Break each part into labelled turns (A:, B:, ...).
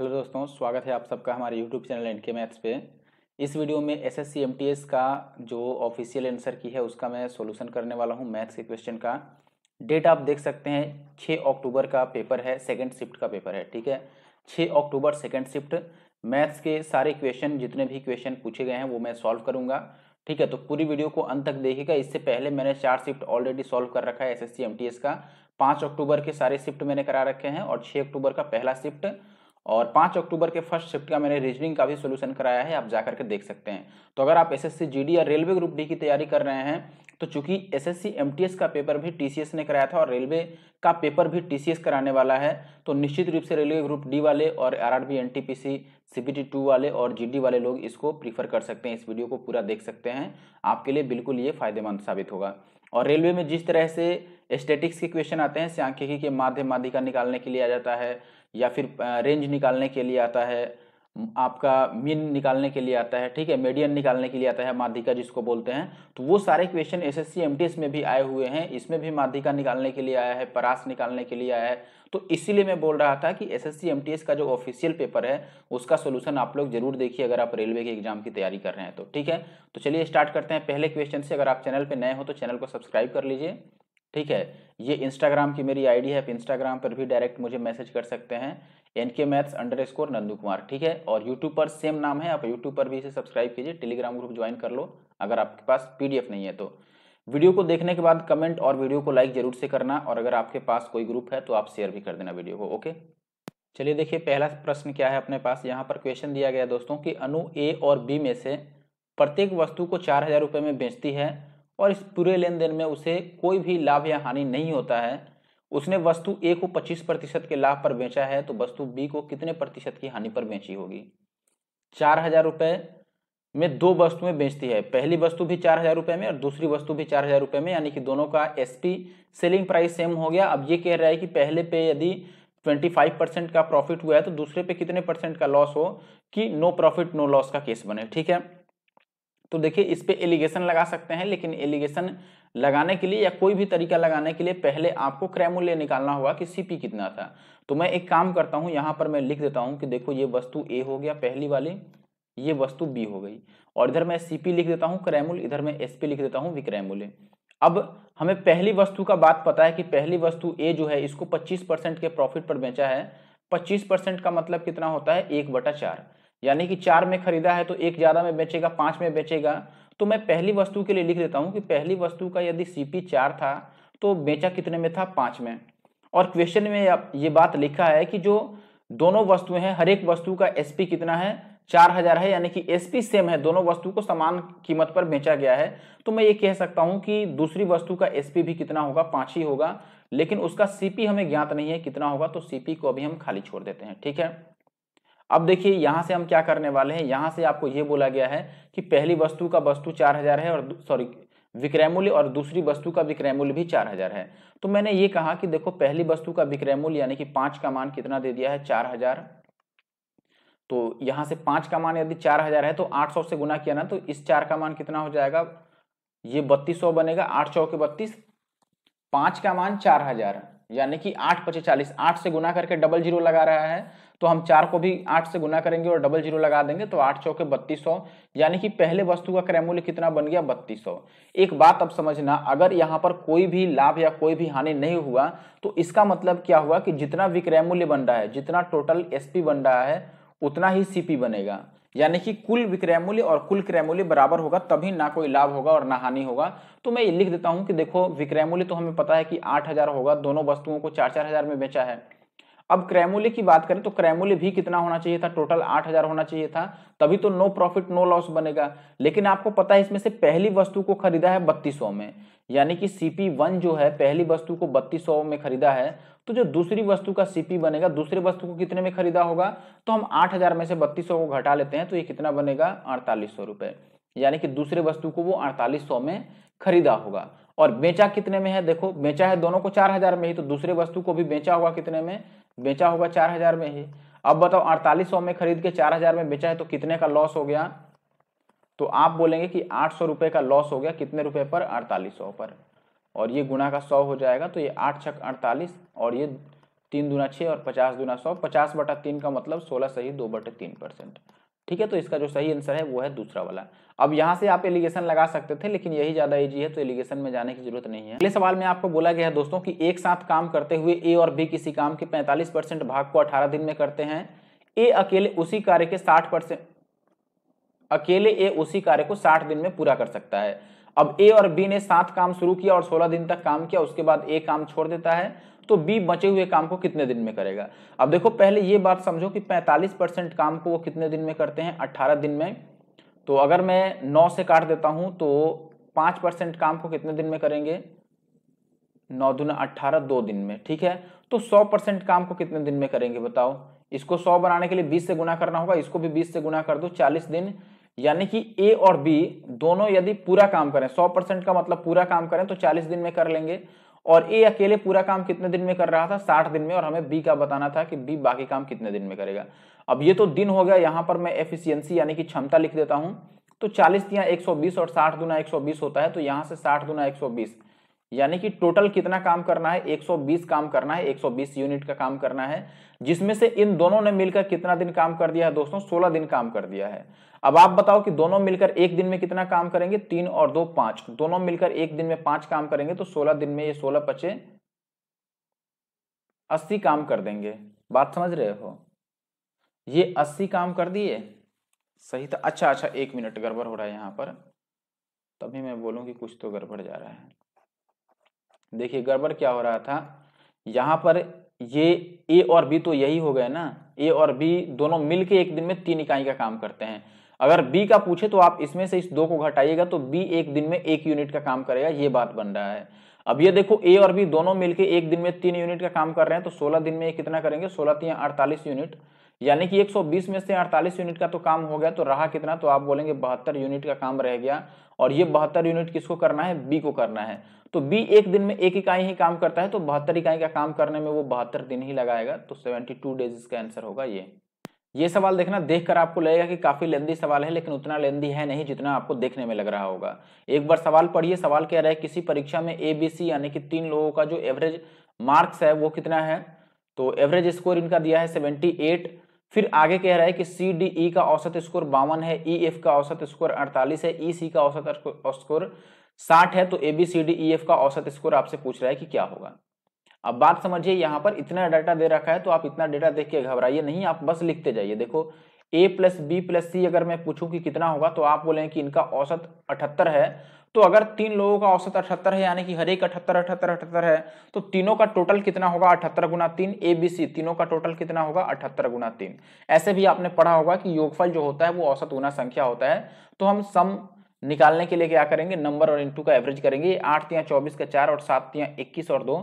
A: hello दोस्तों स्वागत है आप सबका हमारे YouTube channel N K maths पे इस वीडियो में एस एस का जो ऑफिशियल आंसर की है उसका मैं सॉल्यूशन करने वाला हूँ मैथ्स के क्वेश्चन का डेट आप देख सकते हैं 6 अक्टूबर का पेपर है सेकंड शिफ्ट का पेपर है ठीक है 6 अक्टूबर सेकंड शिफ्ट मैथ्स के सारे क्वेश्चन जितने भी क्वेश्चन पूछे गए हैं वो मैं सॉल्व करूंगा ठीक है तो पूरी वीडियो को अंत तक देखेगा इससे पहले मैंने चार शिफ्ट ऑलरेडी सॉल्व कर रखा है एस एस का पाँच अक्टूबर के सारे शिफ्ट मैंने करा रखे हैं और छः अक्टूबर का पहला शिफ्ट और पाँच अक्टूबर के फर्स्ट शिफ्ट का मैंने रीजनिंग का भी सोल्यूशन कराया है आप जाकर के देख सकते हैं तो अगर आप एसएससी जीडी या रेलवे ग्रुप डी की तैयारी कर रहे हैं तो चूंकि एसएससी एमटीएस का पेपर भी टीसीएस ने कराया था और रेलवे का पेपर भी टीसीएस कराने वाला है तो निश्चित रूप से रेलवे ग्रुप डी वाले और आर आर बी टू वाले और जी वाले लोग इसको प्रीफर कर सकते हैं इस वीडियो को पूरा देख सकते हैं आपके लिए बिल्कुल ये फायदेमंद साबित होगा और रेलवे में जिस तरह से स्टेटिक्स के क्वेश्चन आते हैं सांख्यिकी के माध्यम माध्यिका निकालने के लिए आ जाता है या फिर रेंज निकालने के लिए आता है आपका मीन निकालने के लिए आता है ठीक है मीडियन निकालने के लिए आता है माध्यिका जिसको बोलते हैं तो वो सारे क्वेश्चन एस एस में भी आए हुए हैं इसमें भी माध्यिका निकालने के लिए आया है परास निकालने के लिए आया है तो इसीलिए मैं बोल रहा था कि एस एस का जो ऑफिशियल पेपर है उसका सोल्यूशन आप लोग जरूर देखिए अगर आप रेलवे के एग्जाम की तैयारी कर रहे हैं तो ठीक है तो चलिए स्टार्ट करते हैं पहले क्वेश्चन से अगर आप चैनल पर नए हो तो चैनल को सब्सक्राइब कर लीजिए ठीक है ये इंस्टाग्राम की मेरी आईडी है आप इंस्टाग्राम पर भी डायरेक्ट मुझे मैसेज कर सकते हैं N K maths under score Nandu Kumar ठीक है और यूट्यूब पर सेम नाम है आप यूट्यूब पर भी इसे सब्सक्राइब कीजिए टेलीग्राम ग्रुप ज्वाइन कर लो अगर आपके पास पीडीएफ नहीं है तो वीडियो को देखने के बाद कमेंट और वीडियो को लाइक जरूर से करना और अगर आपके पास कोई ग्रुप है तो आप शेयर भी कर देना वीडियो को ओके चलिए देखिए पहला प्रश्न क्या है अपने पास यहाँ पर क्वेश्चन दिया गया दोस्तों कि अनु ए और बी में से प्रत्येक वस्तु को चार हजार रुपये में बेचती है और इस पूरे लेन देन में उसे कोई भी लाभ या हानि नहीं होता है उसने वस्तु ए को 25 प्रतिशत के लाभ पर बेचा है तो वस्तु बी को कितने प्रतिशत की हानि पर बेची होगी चार हजार रुपये में दो वस्तुएं बेचती है पहली वस्तु भी चार हजार रुपये में और दूसरी वस्तु भी चार हजार रुपये में यानी कि दोनों का एसपी सेलिंग प्राइस सेम हो गया अब ये कह रहा है कि पहले पे यदि ट्वेंटी फाइव परसेंट का प्रॉफिट हुआ है तो दूसरे पे कितने परसेंट का लॉस हो कि नो प्रॉफिट नो लॉस का केस बने ठीक है तो देखिए इस पर एलिगेशन लगा सकते हैं लेकिन एलिगेशन लगाने के लिए या कोई भी तरीका लगाने के लिए पहले आपको क्रय मूल्य निकालना होगा कि सीपी कितना था तो मैं एक काम करता हूँ यहाँ पर मैं लिख देता हूँ कि देखो ये वस्तु ए हो गया पहली वाली ये वस्तु बी हो गई और इधर मैं सीपी लिख देता हूँ क्रय इधर मैं एस लिख देता हूँ विक्रय मूल्य अब हमें पहली वस्तु का बात पता है कि पहली वस्तु ए जो है इसको 25 परसेंट के प्रॉफिट पर बेचा है 25 परसेंट का मतलब कितना होता है एक बटा चार यानी कि चार में खरीदा है तो एक ज़्यादा में बेचेगा पांच में बेचेगा तो मैं पहली वस्तु के लिए लिख देता हूँ कि पहली वस्तु का यदि सी पी चार था तो बेचा कितने में था पांच में और क्वेश्चन में ये बात लिखा है कि जो दोनों वस्तुएं हैं हर एक वस्तु का एस पी कितना है चार हजार है यानी कि एस पी सेम है दोनों वस्तु को समान कीमत पर बेचा गया है तो मैं ये कह सकता हूँ कि दूसरी वस्तु का एस पी भी कितना होगा पांच ही होगा लेकिन उसका सी पी हमें ज्ञात नहीं है कितना होगा तो सी पी को अभी हम खाली छोड़ देते हैं ठीक है अब देखिए यहाँ से हम क्या करने वाले हैं यहाँ से आपको ये बोला गया है कि पहली वस्तु का वस्तु चार हजार है और सॉरी विक्रय मूल्य और दूसरी वस्तु का विक्रय मूल्य भी चार हजार है तो मैंने ये कहा कि देखो पहली वस्तु का विक्रय मूल्य यानी कि पांच का मान कितना दे दिया है चार हजार तो यहाँ से पांच का मान यदि चार हजार है तो आठ सौ से गुना किया ना तो इस चार का मान कितना हो जाएगा ये बत्तीस सौ बनेगा आठ सौ के बत्तीस पांच का मान चार हजार यानी कि आठ पचे चालीस आठ से गुना करके डबल जीरो लगा रहा है तो हम चार को भी आठ से गुना करेंगे और डबल जीरो लगा देंगे तो आठ चौके बत्तीस सौ यानी कि पहले वस्तु का क्रय मूल्य कितना बन गया बत्तीस सौ एक बात अब समझना अगर यहाँ पर कोई भी लाभ या कोई भी हानि नहीं हुआ तो इसका मतलब क्या हुआ कि जितना विक्रय मूल्य बन रहा है जितना टोटल एसपी बन रहा है उतना ही सीपी बनेगा यानी कि कुल विक्रय मूल्य और कुल क्रय मूल्य बराबर होगा तभी ना कोई लाभ होगा और ना हानि होगा तो मैं ये लिख देता हूँ कि देखो विक्रय मूल्य तो हमें पता है कि आठ हजार होगा दोनों वस्तुओं को चार चार हजार में बेचा है अब क्रेमोले की बात करें तो क्रेमोले भी कितना होना चाहिए था टोटल आठ हजार होना चाहिए था तभी तो नो प्रॉफिट नो लॉस बनेगा लेकिन आपको पता है इसमें से पहली वस्तु को खरीदा है बत्तीस में यानी कि सीपी वन जो है पहली वस्तु को बत्तीस में खरीदा है तो जो दूसरी वस्तु का सीपी बनेगा दूसरी वस्तु को कितने में खरीदा होगा तो हम आठ हजार में से बत्तीस को घटा लेते हैं तो ये कितना बनेगा अड़तालीस सौ यानी कि दूसरे वस्तु को वो अड़तालीस सौ में खरीदा होगा और बेचा कितने में है देखो बेचा है दोनों को चार हजार में ही तो दूसरे वस्तु को भी बेचा होगा कितने में बेचा होगा चार हजार में ही अब बताओ अड़तालीस सौ में खरीद के चार हजार में बेचा है तो कितने का लॉस हो गया तो आप बोलेंगे कि आठ सौ रुपए का लॉस हो गया कितने रुपए पर अड़तालीस सौ पर और ये गुना का सौ हो जाएगा तो ये आठ छक अड़तालीस और ये तीन दुना छः और पचास दुना सौ पचास बटा तीन का मतलब सोलह सही दो बटे तीन परसेंट ठीक है तो इसका जो सही आंसर है वो है दूसरा वाला अब यहाँ से आप एलिगेशन लगा सकते थे लेकिन यही ज्यादा ईजी है तो एलिगेशन में जाने की जरूरत नहीं है अगले सवाल में आपको बोला गया है दोस्तों कि एक साथ काम करते हुए ए और बी किसी काम के 45 परसेंट भाग को 18 दिन में करते हैं ए अकेले उसी कार्य के साठ अकेले ए उसी कार्य को साठ दिन में पूरा कर सकता है अब ए और बी ने सात काम शुरू किया और सोलह दिन तक काम किया उसके बाद ए काम छोड़ देता है तो बी बचे हुए काम को कितने दिन में करेगा अब देखो पहले ये बात समझो कि 45 परसेंट काम को वो कितने दिन में करते हैं 18 दिन में तो अगर मैं 9 से काट देता हूं तो 5 परसेंट काम को कितने दिन में करेंगे नौ दूना अट्ठारह दो दिन में ठीक है तो सौ परसेंट काम को कितने दिन में करेंगे बताओ इसको सौ बनाने के लिए बीस से गुना करना होगा इसको भी बीस से गुना कर दो चालीस दिन यानी कि ए और बी दोनों यदि पूरा काम करें 100 परसेंट का मतलब पूरा काम करें तो 40 दिन में कर लेंगे और ए अकेले पूरा काम कितने दिन में कर रहा था साठ दिन में और हमें बी का बताना था कि बी बाकी काम कितने दिन में करेगा अब ये तो दिन हो गया यहाँ पर मैं एफिशियंसी यानी कि क्षमता लिख देता हूँ तो चालीस दिया बीस और साठ दुना बीस होता है तो यहाँ से साठ दुना बीस यानी कि टोटल कितना काम करना है 120 काम करना है 120 यूनिट का काम करना है जिसमें से इन दोनों ने मिलकर कितना दिन काम कर दिया है दोस्तों 16 दिन काम कर दिया है अब आप बताओ कि दोनों मिलकर एक दिन में कितना काम करेंगे तीन और दो पांच दोनों मिलकर एक दिन में पांच काम करेंगे तो सोलह दिन में ये सोलह पचे अस्सी काम कर देंगे बात समझ रहे हो ये अस्सी काम कर दिए सही था अच्छा अच्छा एक मिनट गड़बड़ हो रहा है यहाँ पर तभी मैं बोलूँ कि कुछ तो गड़बड़ जा रहा है देखिए गड़बड़ क्या हो रहा था यहाँ पर ये ए और बी तो यही हो गए ना ए और बी दोनों मिलके एक दिन में तीन इकाई का काम करते हैं अगर बी का पूछे तो आप इसमें से इस दो को घटाइएगा तो बी एक दिन में एक यूनिट का काम करेगा ये बात बन रहा है अब ये देखो ए और बी दोनों मिलके एक दिन में तीन यूनिट का काम कर रहे हैं तो सोलह दिन में ये कितना करेंगे सोलह तीन अड़तालीस यूनिट यानी कि 120 में से 48 यूनिट का तो काम हो गया तो रहा कितना तो आप बोलेंगे बहत्तर यूनिट का काम रह गया और ये बहत्तर यूनिट किसको करना है बी को करना है तो बी एक दिन में एक इकाई ही काम करता है तो बहत्तर इकाई का काम करने में वो बहत्तर दिन ही लगाएगा तो सेवेंटी टू डेज इसका आंसर होगा ये ये सवाल देखना देखकर आपको लगेगा कि काफी लेंदी सवाल है लेकिन उतना लेंदी है नहीं जितना आपको देखने में लग रहा होगा एक बार सवाल पढ़िए सवाल कह रहा है किसी परीक्षा में ए बी सी यानी कि तीन लोगों का जो एवरेज मार्क्स है वो कितना है तो एवरेज स्कोर इनका दिया है सेवेंटी एट फिर आगे कह रहा है कि सी डी ई का औसत स्कोर बावन है ई e, एफ का औसत स्कोर अड़तालीस है ई e, सी का औसत स्कोर साठ है तो A B C D E F का औसत स्कोर आपसे पूछ रहा है कि क्या होगा अब बात समझिए यहाँ पर इतना डाटा दे रखा है तो आप इतना डाटा देख के घबराइए नहीं आप बस लिखते जाइए देखो A plus B plus C अगर मैं पूछूं कि कितना होगा तो आप बोले कि इनका औसत अठहत्तर है तो अगर तीन लोगों का औसत अठहत्तर है यानी कि हर एक अठहत्तर अठहत्तर अठहत्तर है तो तीनों का टोटल कितना होगा अठहत्तर गुना तीन ए बी सी तीनों का टोटल कितना होगा अठहत्तर गुना तीन ऐसे भी आपने पढ़ा होगा कि योगफल जो होता है वो औसत गुना संख्या होता है तो हम सम निकालने के लिए क्या करेंगे नंबर और इंटू का एवरेज करेंगे आठ तिया चौबीस का चार और सात तिया इक्कीस और दो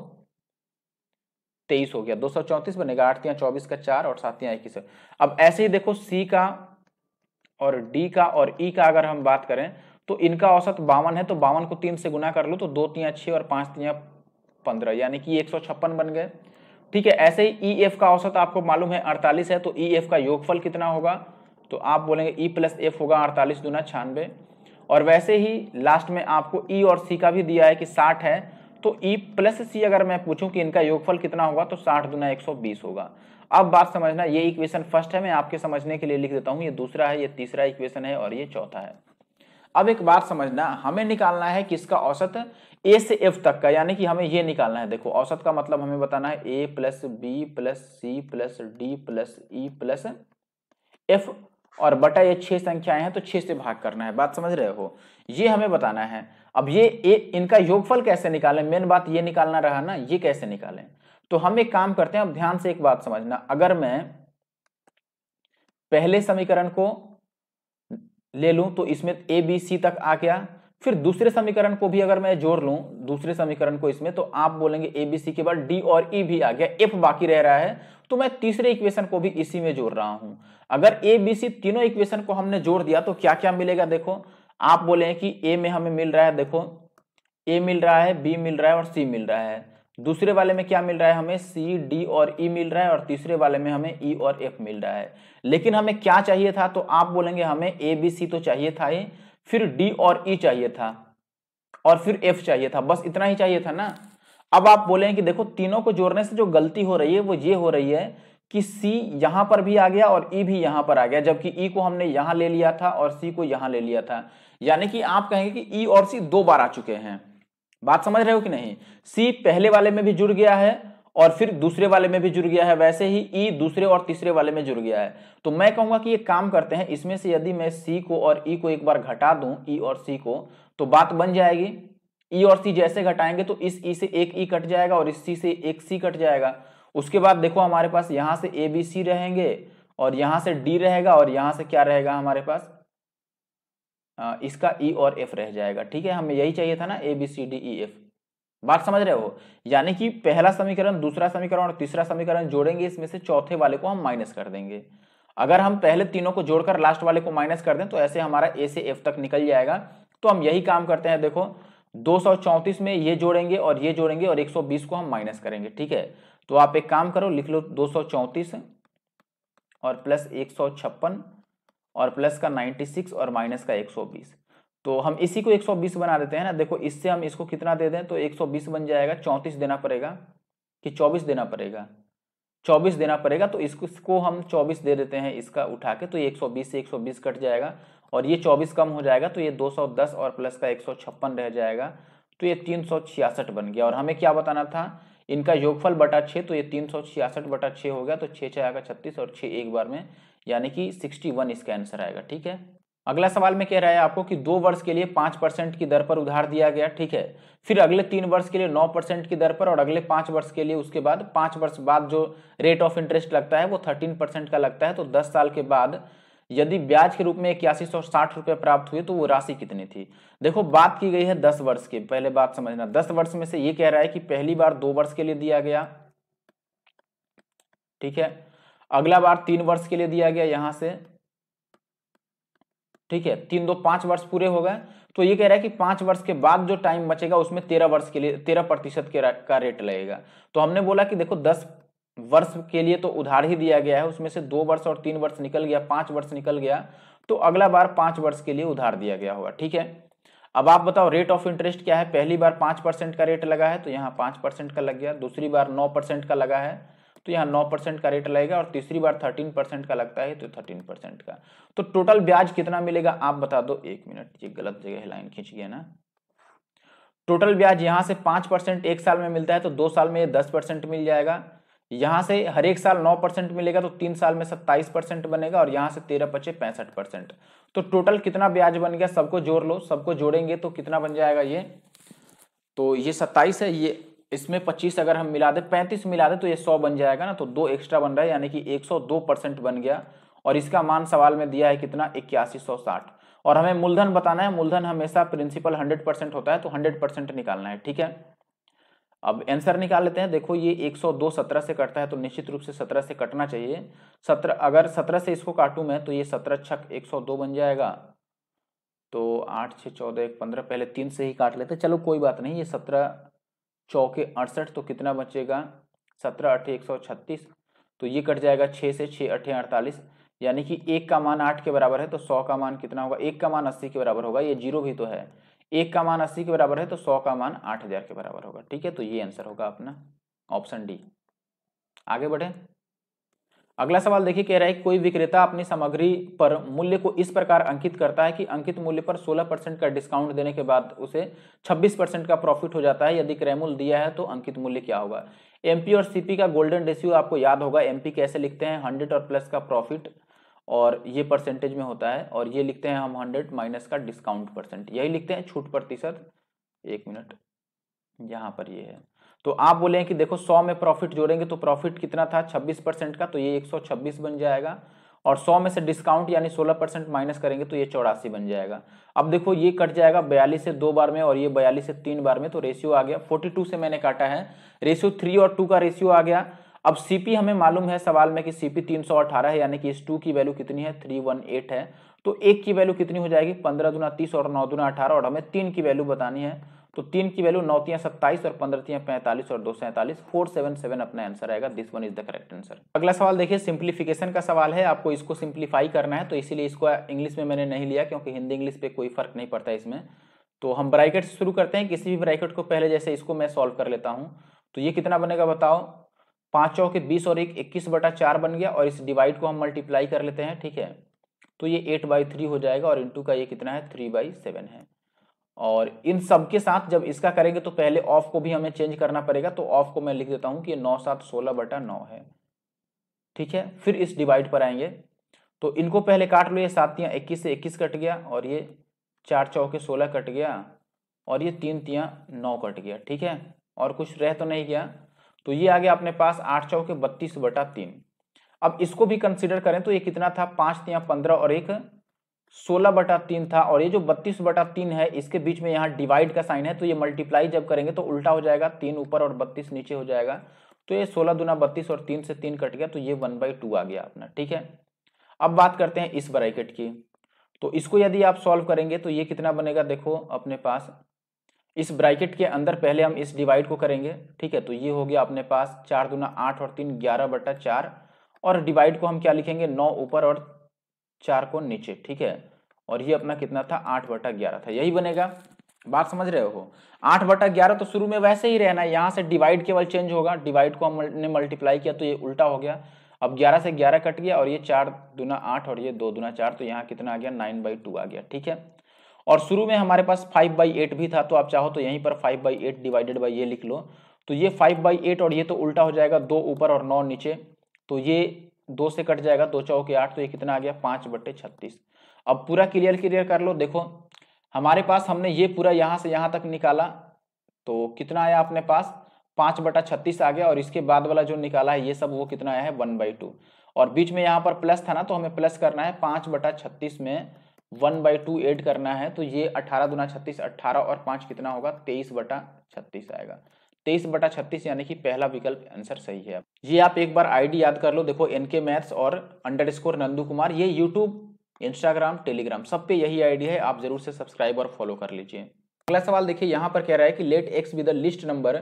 A: तेईस हो गया दो सौ चौंतीस बनेगा आठ तिया चौबीस का चार और सात तिया इक्कीस अब ऐसे ही देखो सी का और डी का और ई e का अगर हम बात करें तो इनका औसत बावन है तो बावन को तीन से गुना कर लो तो दो तीन छह और पांच तीन पंद्रह यानी कि एक सौ छप्पन बन गए ठीक है ऐसे ही ई e एफ का औसत आपको मालूम है अड़तालीस है तो ई e एफ का योगफल कितना होगा तो आप बोलेंगे ई प्लस एफ होगा अड़तालीस गुना छानवे और वैसे ही लास्ट में आपको ई e और सी का भी दिया है कि साठ है तो ई प्लस सी अगर मैं पूछूं कि इनका योगफल कितना होगा तो साठ गुना एक सौ बीस होगा अब बात समझना ये इक्वेशन फर्स्ट है मैं आपके समझने के लिए लिख देता हूँ ये दूसरा है ये तीसरा इक्वेशन है और ये चौथा है अब एक बात समझना हमें निकालना है किसका औसत ए से एफ तक का यानी कि हमें ये निकालना है देखो औसत का मतलब हमें बताना है A plus B plus C plus D plus E plus F और बटा ये छह संख्याएं हैं तो छह से भाग करना है बात समझ रहे हो ये हमें बताना है अब ये ए, इनका योगफल कैसे निकालें मेन बात ये निकालना रहा ना ये कैसे निकालें तो हम एक काम करते हैं अब ध्यान से एक बात समझना अगर मैं पहले समीकरण को ले लूँ तो इसमें ए बी सी तक आ गया फिर दूसरे समीकरण को भी अगर मैं जोड़ लूँ दूसरे समीकरण को इसमें तो आप बोलेंगे ए बी सी के बाद डी और ई e भी आ गया एफ बाकी रह रहा है तो मैं तीसरे इक्वेशन को भी इसी में जोड़ रहा हूँ अगर ए बी सी तीनों इक्वेशन को हमने जोड़ दिया तो क्या क्या मिलेगा देखो आप बोले कि ए में हमें मिल रहा है देखो ए मिल रहा है बी मिल रहा है और सी मिल रहा है दूसरे वाले में क्या मिल रहा है हमें सी डी और ई e मिल रहा है और तीसरे वाले में हमें ई e और एफ मिल रहा है लेकिन हमें क्या चाहिए था तो आप बोलेंगे हमें ए बी सी तो चाहिए था ही फिर डी और ई e चाहिए था और फिर एफ चाहिए था बस इतना ही चाहिए था ना अब आप बोले कि देखो तीनों को जोड़ने से जो गलती हो रही है वो ये हो रही है कि सी यहां पर भी आ गया और ई e भी यहां पर आ गया जबकि ई e को हमने यहां ले लिया था और सी को यहां ले लिया था यानी कि आप कहेंगे कि ई e और सी दो बार आ चुके हैं बात समझ रहे हो कि नहीं सी पहले वाले में भी जुड़ गया है और फिर दूसरे वाले में भी जुड़ गया है वैसे ही ई e दूसरे और तीसरे वाले में जुड़ गया है तो मैं कहूंगा कि ये काम करते हैं इसमें से यदि मैं सी को और ई e को एक बार घटा दूं ई e और सी को तो बात बन जाएगी ई और सी जैसे घटाएंगे तो इस ई से एक ई कट जाएगा और इस सी से एक सी कट जाएगा उसके बाद देखो हमारे पास यहां से ए बी सी रहेंगे और यहां से डी रहेगा और यहां से क्या रहेगा हमारे पास हाँ, इसका ई e और एफ रह जाएगा ठीक है हमें यही चाहिए था ना A B C D E F बात समझ रहे हो यानी कि पहला समीकरण दूसरा समीकरण और तीसरा समीकरण जोड़ेंगे इसमें से चौथे वाले को हम माइनस कर देंगे अगर हम पहले तीनों को जोड़कर लास्ट वाले को माइनस कर दें तो ऐसे हमारा ए से एफ तक निकल जाएगा तो हम यही काम करते हैं देखो दो में ये जोड़ेंगे और ये जोड़ेंगे और 120 को हम माइनस करेंगे ठीक है तो आप एक काम करो लिख लो दो और प्लस एक और प्लस का 96 और माइनस का 120 तो हम इसी को 120 बना देते हैं ना देखो इससे हम इसको कितना दे दें तो 120 बन जाएगा 34 देना पड़ेगा कि 24 देना पड़ेगा 24 देना पड़ेगा तो इसको हम 24 दे देते हैं इसका उठा के तो ये 120 से 120 कट जाएगा और ये 24 कम हो जाएगा तो ये 210 और प्लस का एक रह जाएगा तो ये तीन बन गया और हमें क्या बताना था इनका योगफल बटा छः तो ये तीन सौ छियासठ बटा छः हो गया तो छः छः आएगा छत्तीस और छः एक बार में यानी कि सिक्सटी वन इसका आंसर आएगा ठीक है अगला सवाल में कह रहा है आपको कि दो वर्ष के लिए पाँच परसेंट की दर पर उधार दिया गया ठीक है फिर अगले तीन वर्ष के लिए नौ परसेंट की दर पर और अगले पाँच वर्ष के लिए उसके बाद पाँच वर्ष बाद जो रेट ऑफ इंटरेस्ट लगता है वो थर्टीन परसेंट का लगता है तो दस साल के बाद यदि ब्याज के रूप में इक्यासी सौ साठ रुपये प्राप्त हुए तो वो राशि कितनी थी देखो बात की गई है दस वर्ष के पहले बात समझना दस वर्ष में से ये कह रहा है कि पहली बार दो वर्ष के लिए दिया गया ठीक है अगला बार तीन वर्ष के लिए दिया गया यहां से ठीक है तीन दो पांच वर्ष पूरे हो गए तो ये कह रहा है कि पांच वर्ष के बाद जो टाइम बचेगा उसमें तेरह वर्ष के लिए तेरह प्रतिशत के का रेट लगेगा तो हमने बोला कि देखो दस वर्ष के लिए तो उधार ही दिया गया है उसमें से दो वर्ष और तीन वर्ष निकल गया पांच वर्ष निकल गया तो अगला बार पांच वर्ष के लिए उधार दिया गया होगा ठीक है अब आप बताओ रेट ऑफ इंटरेस्ट क्या है पहली बार पांच परसेंट का रेट लगा है तो यहाँ पांच परसेंट का लग गया दूसरी बार नौ परसेंट का लगा है तो यहाँ नौ परसेंट का रेट लगेगा और तीसरी बार थर्टीन परसेंट का लगता है तो थर्टीन परसेंट का तो टोटल ब्याज कितना मिलेगा आप बता दो एक मिनट ये गलत जगह लाइन खींच गया ना टोटल ब्याज यहाँ से पांच परसेंट एक साल में मिलता है तो दो साल में ये दस परसेंट मिल जाएगा यहाँ से हर एक साल नौ परसेंट मिलेगा तो तीन साल में सत्ताईस परसेंट बनेगा और यहाँ से तेरह पचे पैंसठ परसेंट तो टोटल कितना ब्याज बन गया सबको जोड़ लो सबको जोड़ेंगे तो कितना बन जाएगा ये तो ये सत्ताईस है ये इसमें पच्चीस अगर हम मिला दे पैंतीस मिला दे तो ये सौ बन जाएगा ना तो दो एक्स्ट्रा बन रहा है यानी कि एक सौ दो परसेंट बन गया और इसका मान सवाल में दिया है कितना इक्यासी सौ साठ और हमें मूलधन बताना है मूलधन हमेशा प्रिंसिपल हंड्रेड परसेंट होता है तो हंड्रेड परसेंट निकालना है ठीक है अब आंसर निकाल लेते हैं देखो ये 102 17 से कटता है तो निश्चित रूप से 17 से कटना चाहिए 17 अगर 17 से इसको काटूं मैं तो ये 17 छक 102 बन जाएगा तो 8 छः चौदह एक पंद्रह पहले तीन से ही काट लेते हैं चलो कोई बात नहीं ये 17 चौके अड़सठ तो कितना बचेगा सत्रह अठे एक तो ये कट जाएगा 6 से छः अठे अड़तालीस यानी कि एक का मान आठ के बराबर है तो सौ का मान कितना होगा एक का मान अस्सी के बराबर होगा ये जीरो भी तो है एक का मान अस्सी के बराबर है तो सौ का मान आठ हजार के बराबर होगा ठीक है तो ये आंसर होगा अपना ऑप्शन डी आगे बढ़े अगला सवाल देखिए कह रहा है कोई विक्रेता अपनी सामग्री पर मूल्य को इस प्रकार अंकित करता है कि अंकित मूल्य पर 16 परसेंट का डिस्काउंट देने के बाद उसे 26 परसेंट का प्रॉफिट हो जाता है यदि क्रैमूल दिया है तो अंकित मूल्य क्या होगा एमपी और सीपी का गोल्डन रेशियो आपको याद होगा एमपी कैसे लिखते हैं हंड्रेड और प्लस का प्रॉफिट और ये परसेंटेज में होता है और ये लिखते हैं हम हंड्रेड माइनस का डिस्काउंट परसेंट यही लिखते हैं छूट प्रतिशत एक मिनट यहाँ पर ये है तो आप बोले कि देखो सौ में प्रॉफिट जोड़ेंगे तो प्रॉफिट कितना था छब्बीस परसेंट का तो ये एक सौ छब्बीस बन जाएगा और सौ में से डिस्काउंट यानी सोलह परसेंट माइनस करेंगे तो ये चौरासी बन जाएगा अब देखो ये कट जाएगा बयालीस से दो बार में और ये बयालीस से तीन बार में तो रेशियो आ गया फोर्टी से मैंने काटा है रेशियो थ्री और टू का रेशियो आ गया अब सीपी हमें मालूम है सवाल में कि सीपी 318 है यानी कि इस टू की वैल्यू कितनी है 318 है तो एक की वैल्यू कितनी हो जाएगी पंद्रह दुना तीस और नौ दुना अठारह और हमें तीन की वैल्यू बतानी है तो तीन की वैल्यू नौ तियाँ सत्ताईस और पंद्रह पैंतालीस और दो सैंतालीस फोर सेवन सेवन अपना आंसर आएगा this one is the correct answer अगला सवाल देखिए सिंप्लीफिकेशन का सवाल है आपको इसको सिंप्लीफाई करना है तो इसीलिए इसको इंग्लिश में मैंने नहीं लिया क्योंकि हिंदी इंग्लिश पे कोई फर्क नहीं पड़ता इसमें तो हम ब्राइकेट से शुरू करते हैं किसी भी ब्राइकेट को पहले जैसे इसको मैं सॉल्व कर लेता हूँ तो ये कितना बनेगा बताओ पाँच चौके बीस और एक इक्कीस बटा चार बन गया और इस डिवाइड को हम मल्टीप्लाई कर लेते हैं ठीक है तो ये एट बाई थ्री हो जाएगा और इनटू का ये कितना है थ्री बाई सेवन है और इन सब के साथ जब इसका करेंगे तो पहले ऑफ को भी हमें चेंज करना पड़ेगा तो ऑफ को मैं लिख देता हूँ कि ये नौ सात सोलह बटा नौ है ठीक है फिर इस डिवाइड पर आएंगे तो इनको पहले काट लो ये सातियाँ इक्कीस से इक्कीस कट गया और ये चार चौके सोलह कट गया और ये तीन तियाँ नौ कट गया ठीक है और कुछ रह तो नहीं गया तो ये आ गया अपने पास आठ चौके बत्तीस बटा तीन अब इसको भी कंसिडर करें तो ये कितना था पांच या पंद्रह और एक सोलह बटा तीन था और ये जो बत्तीस बटा तीन है इसके बीच में यहाँ डिवाइड का साइन है तो ये मल्टीप्लाई जब करेंगे तो उल्टा हो जाएगा तीन ऊपर और बत्तीस नीचे हो जाएगा तो ये सोलह दुना बत्तीस और तीन से तीन कट गया तो ये वन बाई टू आ गया अपना ठीक है अब बात करते हैं इस ब्रैकेट की तो इसको यदि आप सॉल्व करेंगे तो ये कितना बनेगा देखो अपने पास इस ब्रैकेट के अंदर पहले हम इस डिवाइड को करेंगे ठीक है तो ये हो गया अपने पास चार दुना आठ और तीन ग्यारह बटा चार और डिवाइड को हम क्या लिखेंगे नौ ऊपर और चार को नीचे ठीक है और ये अपना कितना था आठ बटा ग्यारह था यही बनेगा बात समझ रहे हो आठ बटा ग्यारह तो शुरू में वैसे ही रहना है यहाँ से डिवाइड केवल चेंज होगा डिवाइड को हमने मल्टीप्लाई किया तो ये उल्टा हो गया अब ग्यारह से ग्यारह कट गया और ये चार दुना आठ और ये दो दुना चार तो यहाँ कितना आ गया नाइन बाई टू आ गया ठीक है और शुरू में हमारे पास फाइव बाई एट भी था तो आप चाहो तो यहीं पर five by eight divided by ये लिख लो तो ये फाइव बाई एट और ये तो उल्टा हो जाएगा दो ऊपर और नौ नीचे तो ये दो से कट जाएगा दो चौके आठ तो ये कितना आ गया पाँच बट्टे छत्तीस अब पूरा क्लियर क्लियर कर लो देखो हमारे पास हमने ये पूरा यहाँ से यहाँ तक निकाला तो कितना आया अपने पास पाँच बटा छत्तीस आ गया और इसके बाद वाला जो निकाला है ये सब वो कितना आया है वन बाई टू और बीच में यहाँ पर प्लस था ना तो हमें प्लस करना है पाँच बटा छत्तीस में वन बाई टू एड करना है तो ये अठारह दुना छत्तीस अट्ठारह और पाँच कितना होगा तेईस बटा छत्तीस आएगा तेईस बटा छत्तीस यानी कि पहला विकल्प आंसर सही है ये आप एक बार आईडी याद कर लो देखो एनके मैथ्स और अंडर स्कोर नंदू कुमार ये यूट्यूब इंस्टाग्राम टेलीग्राम सब पे यही आईडी है आप जरूर से सब्सक्राइब और फॉलो कर लीजिए अगला सवाल देखिए यहाँ पर कह रहा है कि let x with least number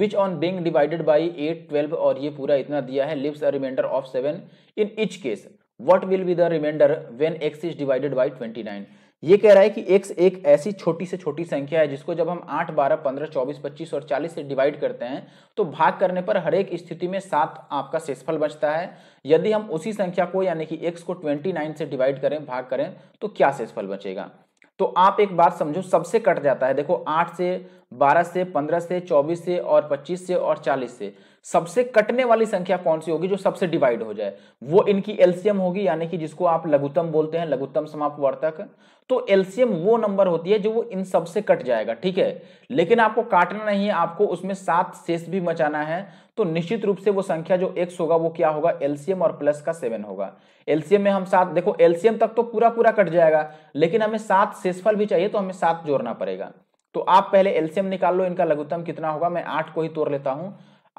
A: which on being divided by eight twelve और ये पूरा इतना दिया है leaves a remainder of seven in each case what will be the remainder when x is divided by twenty nine ये कह रहा है कि x एक ऐसी छोटी से छोटी संख्या है जिसको जब हम 8, 12, 15, 24, 25 और 40 से डिवाइड करते हैं तो भाग करने पर हर एक स्थिति में सात आपका शेषफल बचता है यदि हम उसी संख्या को यानी कि x को 29 से डिवाइड करें भाग करें तो क्या शेषफल बचेगा तो आप एक बात समझो सबसे कट जाता है देखो आठ से 12 से 15 से 24 से और 25 से और 40 से सबसे कटने वाली संख्या कौन सी होगी जो सबसे डिवाइड हो जाए वो इनकी एलसीएम होगी यानी कि जिसको आप लघुतम बोलते हैं लघुतम समाप्त वर्तक तो एलसीएम वो नंबर होती है जो वो इन सब से कट जाएगा ठीक है लेकिन आपको काटना नहीं है आपको उसमें सात शेष भी मचाना है तो निश्चित रूप से वो संख्या जो एक्स होगा वो क्या होगा एलसीएम और प्लस का सेवन होगा एलसीएम में हम सात देखो एलसीएम तक तो पूरा पूरा कट जाएगा लेकिन हमें सात शेषफल भी चाहिए तो हमें सात जोड़ना पड़ेगा तो आप पहले एलसीएम निकाल लो इनका लघुत्तम कितना होगा मैं आठ को ही तोड़ लेता हूँ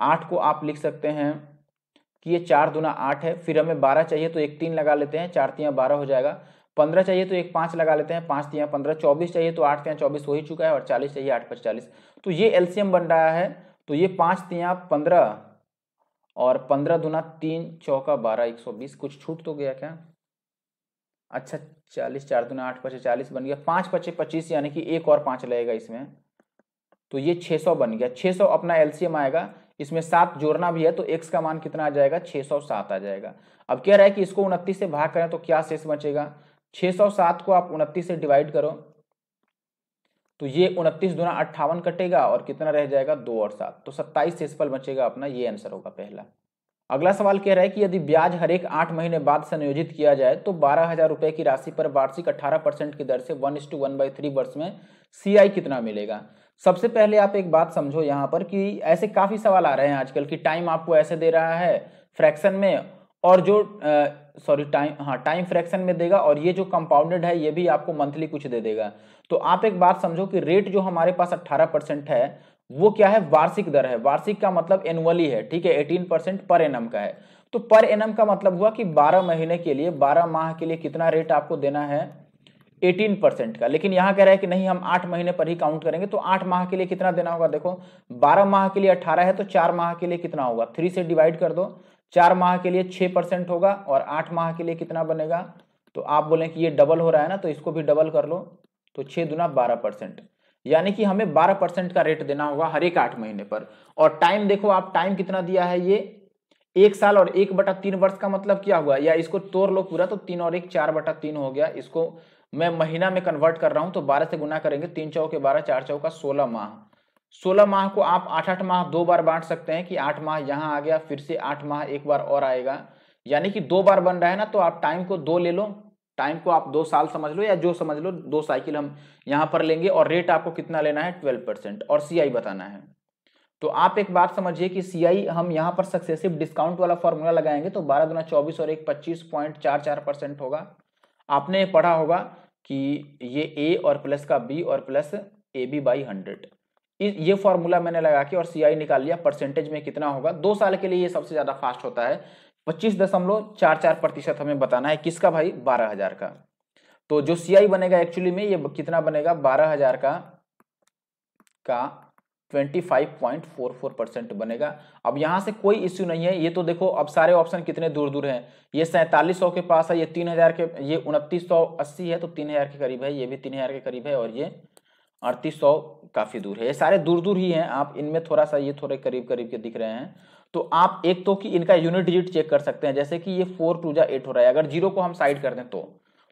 A: आठ को आप लिख सकते हैं कि ये चार दुना आठ है फिर हमें बारह चाहिए तो एक तीन लगा लेते हैं चार तिया बारह हो जाएगा पंद्रह चाहिए तो एक पाँच लगा लेते हैं पाँच तिया पंद्रह चौबीस चाहिए तो आठ तिया चौबीस हो ही चुका है और चालीस चाहिए आठ पर चालीस तो ये एल्सियम बन रहा है तो ये पाँच तिया पंद्रह और पंद्रह दुना तीन चौका बारह एक सौ बीस कुछ छूट तो गया क्या अच्छा चालीस चार दुना आठ पचे चालीस बन गया पाँच पचे पच्चीस यानी कि एक और पाँच लगेगा इसमें तो ये छः सौ बन गया छः सौ अपना एलसीएम आएगा इसमें सात जोड़ना भी है तो एक्स का मान कितना आ जाएगा छः सौ सात आ जाएगा अब कह रहा है कि इसको उनतीस से भाग करें तो क्या शेष बचेगा छः सौ सात को आप उनतीस से डिवाइड करो तो ये उनतीस दुना अट्ठावन कटेगा और कितना रह जाएगा दो और सात तो सत्ताईस शेषफल बचेगा अपना ये आंसर होगा पहला अगला सवाल कह रहा है कि यदि ब्याज हर एक आठ महीने बाद संयोजित किया जाए तो बारह हजार रुपए की राशि पर वार्षिक अट्ठारह परसेंट की दर से one is to one by three वर्ष में सीआई कितना मिलेगा सबसे पहले आप एक बात समझो यहाँ पर कि ऐसे काफ़ी सवाल आ रहे हैं आजकल कि टाइम आपको ऐसे दे रहा है फ्रैक्शन में और जो सॉरी टाइम हाँ टाइम फ्रैक्शन में देगा और ये जो कंपाउंडेड है ये भी आपको मंथली कुछ दे देगा तो आप एक बात समझो कि रेट जो हमारे पास 18 परसेंट है वो क्या है वार्षिक दर है वार्षिक का मतलब एनुअली है ठीक है एटीन परसेंट पर एनम का है तो पर एनम का मतलब हुआ कि बारह महीने के लिए बारह माह के लिए कितना रेट आपको देना है एटीन परसेंट का लेकिन यहां कह रहा है कि नहीं हम आठ महीने पर ही काउंट करेंगे तो आठ माह के लिए कितना देना होगा देखो बारह माह के लिए अट्ठारह है तो चार माह के लिए कितना होगा थ्री से डिवाइड कर दो चार माह के लिए छः परसेंट होगा और आठ माह के लिए कितना बनेगा तो आप बोले कि ये डबल हो रहा है ना तो इसको भी डबल कर लो तो छह दुना बारह यानी कि हमें 12 परसेंट का रेट देना होगा हर एक आठ महीने पर और टाइम देखो आप टाइम कितना दिया है ये एक साल और एक बटा तीन वर्ष का मतलब क्या हुआ या इसको तोड़ लो पूरा तो तीन और एक चार बटा तीन हो गया इसको मैं महीना में कन्वर्ट कर रहा हूं तो बारह से गुना करेंगे तीन चौ के बारह चार चौ का सोलह माह सोलह माह को आप आठ आठ माह दो बार बांट सकते हैं कि आठ माह यहाँ आ गया फिर से आठ माह एक बार और आएगा यानी कि दो बार बन रहा है ना तो आप टाइम को दो ले लो टाइम को आप दो साल समझ लो या जो समझ लो दो साइकिल हम यहाँ पर लेंगे और रेट आपको कितना लेना है ट्वेल्व परसेंट और सी बताना है तो आप एक बात समझिए कि सी हम यहाँ पर सक्सेसिव डिस्काउंट वाला फॉर्मूला लगाएंगे तो बारह दुना चौबीस और एक पच्चीस पॉइंट चार चार परसेंट होगा आपने पढ़ा होगा कि ये ए और प्लस का बी और plus A B by hundred ये फॉर्मूला मैंने लगा के और सी निकाल लिया परसेंटेज में कितना होगा दो साल के लिए ये सबसे ज़्यादा फास्ट होता है पच्चीस दशमलव चार चार प्रतिशत हमें बताना है किसका भाई बारह हजार का तो जो सीआई बनेगा एक्चुअली में ये कितना बनेगा बारह हजार का का 25.44 परसेंट बनेगा अब यहां से कोई इश्यू नहीं है ये तो देखो अब सारे ऑप्शन कितने दूर दूर हैं ये सैंतालीस सौ के पास है ये तीन हजार के ये उनतीस सौ अस्सी है तो तीन हजार के करीब है ये भी तीन हजार के करीब है और ये अड़तीस सौ काफी दूर है ये सारे दूर दूर ही है आप इनमें थोड़ा सा ये थोड़े करीब करीब के दिख रहे हैं तो आप एक तो कि इनका यूनिट डिजिट चेक कर सकते हैं जैसे कि ये फोर टू जा एट हो रहा है अगर जीरो को हम साइड कर दें तो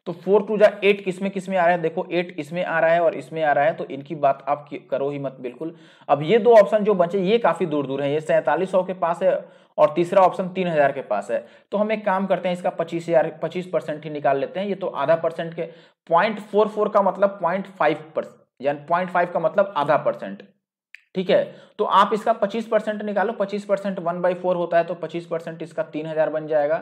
A: तो फोर टू जा एट किसमें किसमें आ रहा है देखो एट इसमें आ रहा है और इसमें आ रहा है तो इनकी बात आप करो ही मत बिल्कुल अब ये दो ऑप्शन जो बचे ये काफी दूर दूर है ये सैंतालीस के पास है और तीसरा ऑप्शन तीन हजार के पास है तो हम एक काम करते हैं इसका पच्चीस हजार पच्चीस परसेंट ही निकाल लेते हैं ये तो आधा परसेंट के पॉइंट फोर फोर का मतलब पॉइंट फाइव परसेंट यानी पॉइंट फाइव का मतलब आधा परसेंट ठीक है तो आप इसका 25 परसेंट निकालो 25 परसेंट वन बाई फोर होता है तो 25 परसेंट इसका 3000 बन जाएगा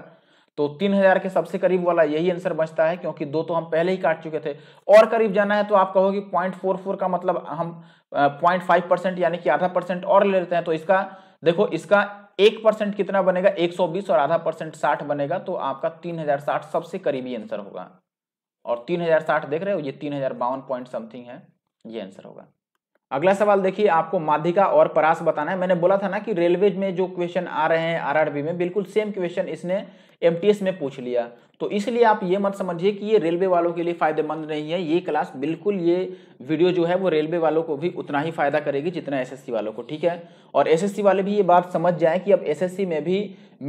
A: तो 3000 के सबसे करीब वाला यही आंसर बचता है क्योंकि दो तो हम पहले ही काट चुके थे और करीब जाना है तो आप कहोगे पॉइंट फोर फोर का मतलब हम पॉइंट फाइव परसेंट यानी कि आधा परसेंट और ले लेते हैं तो इसका देखो इसका एक परसेंट कितना बनेगा 120 और आधा परसेंट साठ बनेगा तो आपका 3060 सबसे करीबी आंसर होगा और 3060 देख रहे हो ये तीन पॉइंट समथिंग है ये आंसर होगा अगला सवाल देखिए आपको माध्यिका और परास बताना है मैंने बोला था ना कि रेलवे में जो क्वेश्चन आ रहे हैं आरआरबी में बिल्कुल सेम क्वेश्चन इसने एमटीएस में पूछ लिया तो इसलिए आप ये मत समझिए कि ये रेलवे वालों के लिए फायदेमंद नहीं है ये क्लास बिल्कुल ये वीडियो जो है वो रेलवे वालों को भी उतना ही फायदा करेगी जितना एस वालों को ठीक है और एस वाले भी ये बात समझ जाए कि अब एस में भी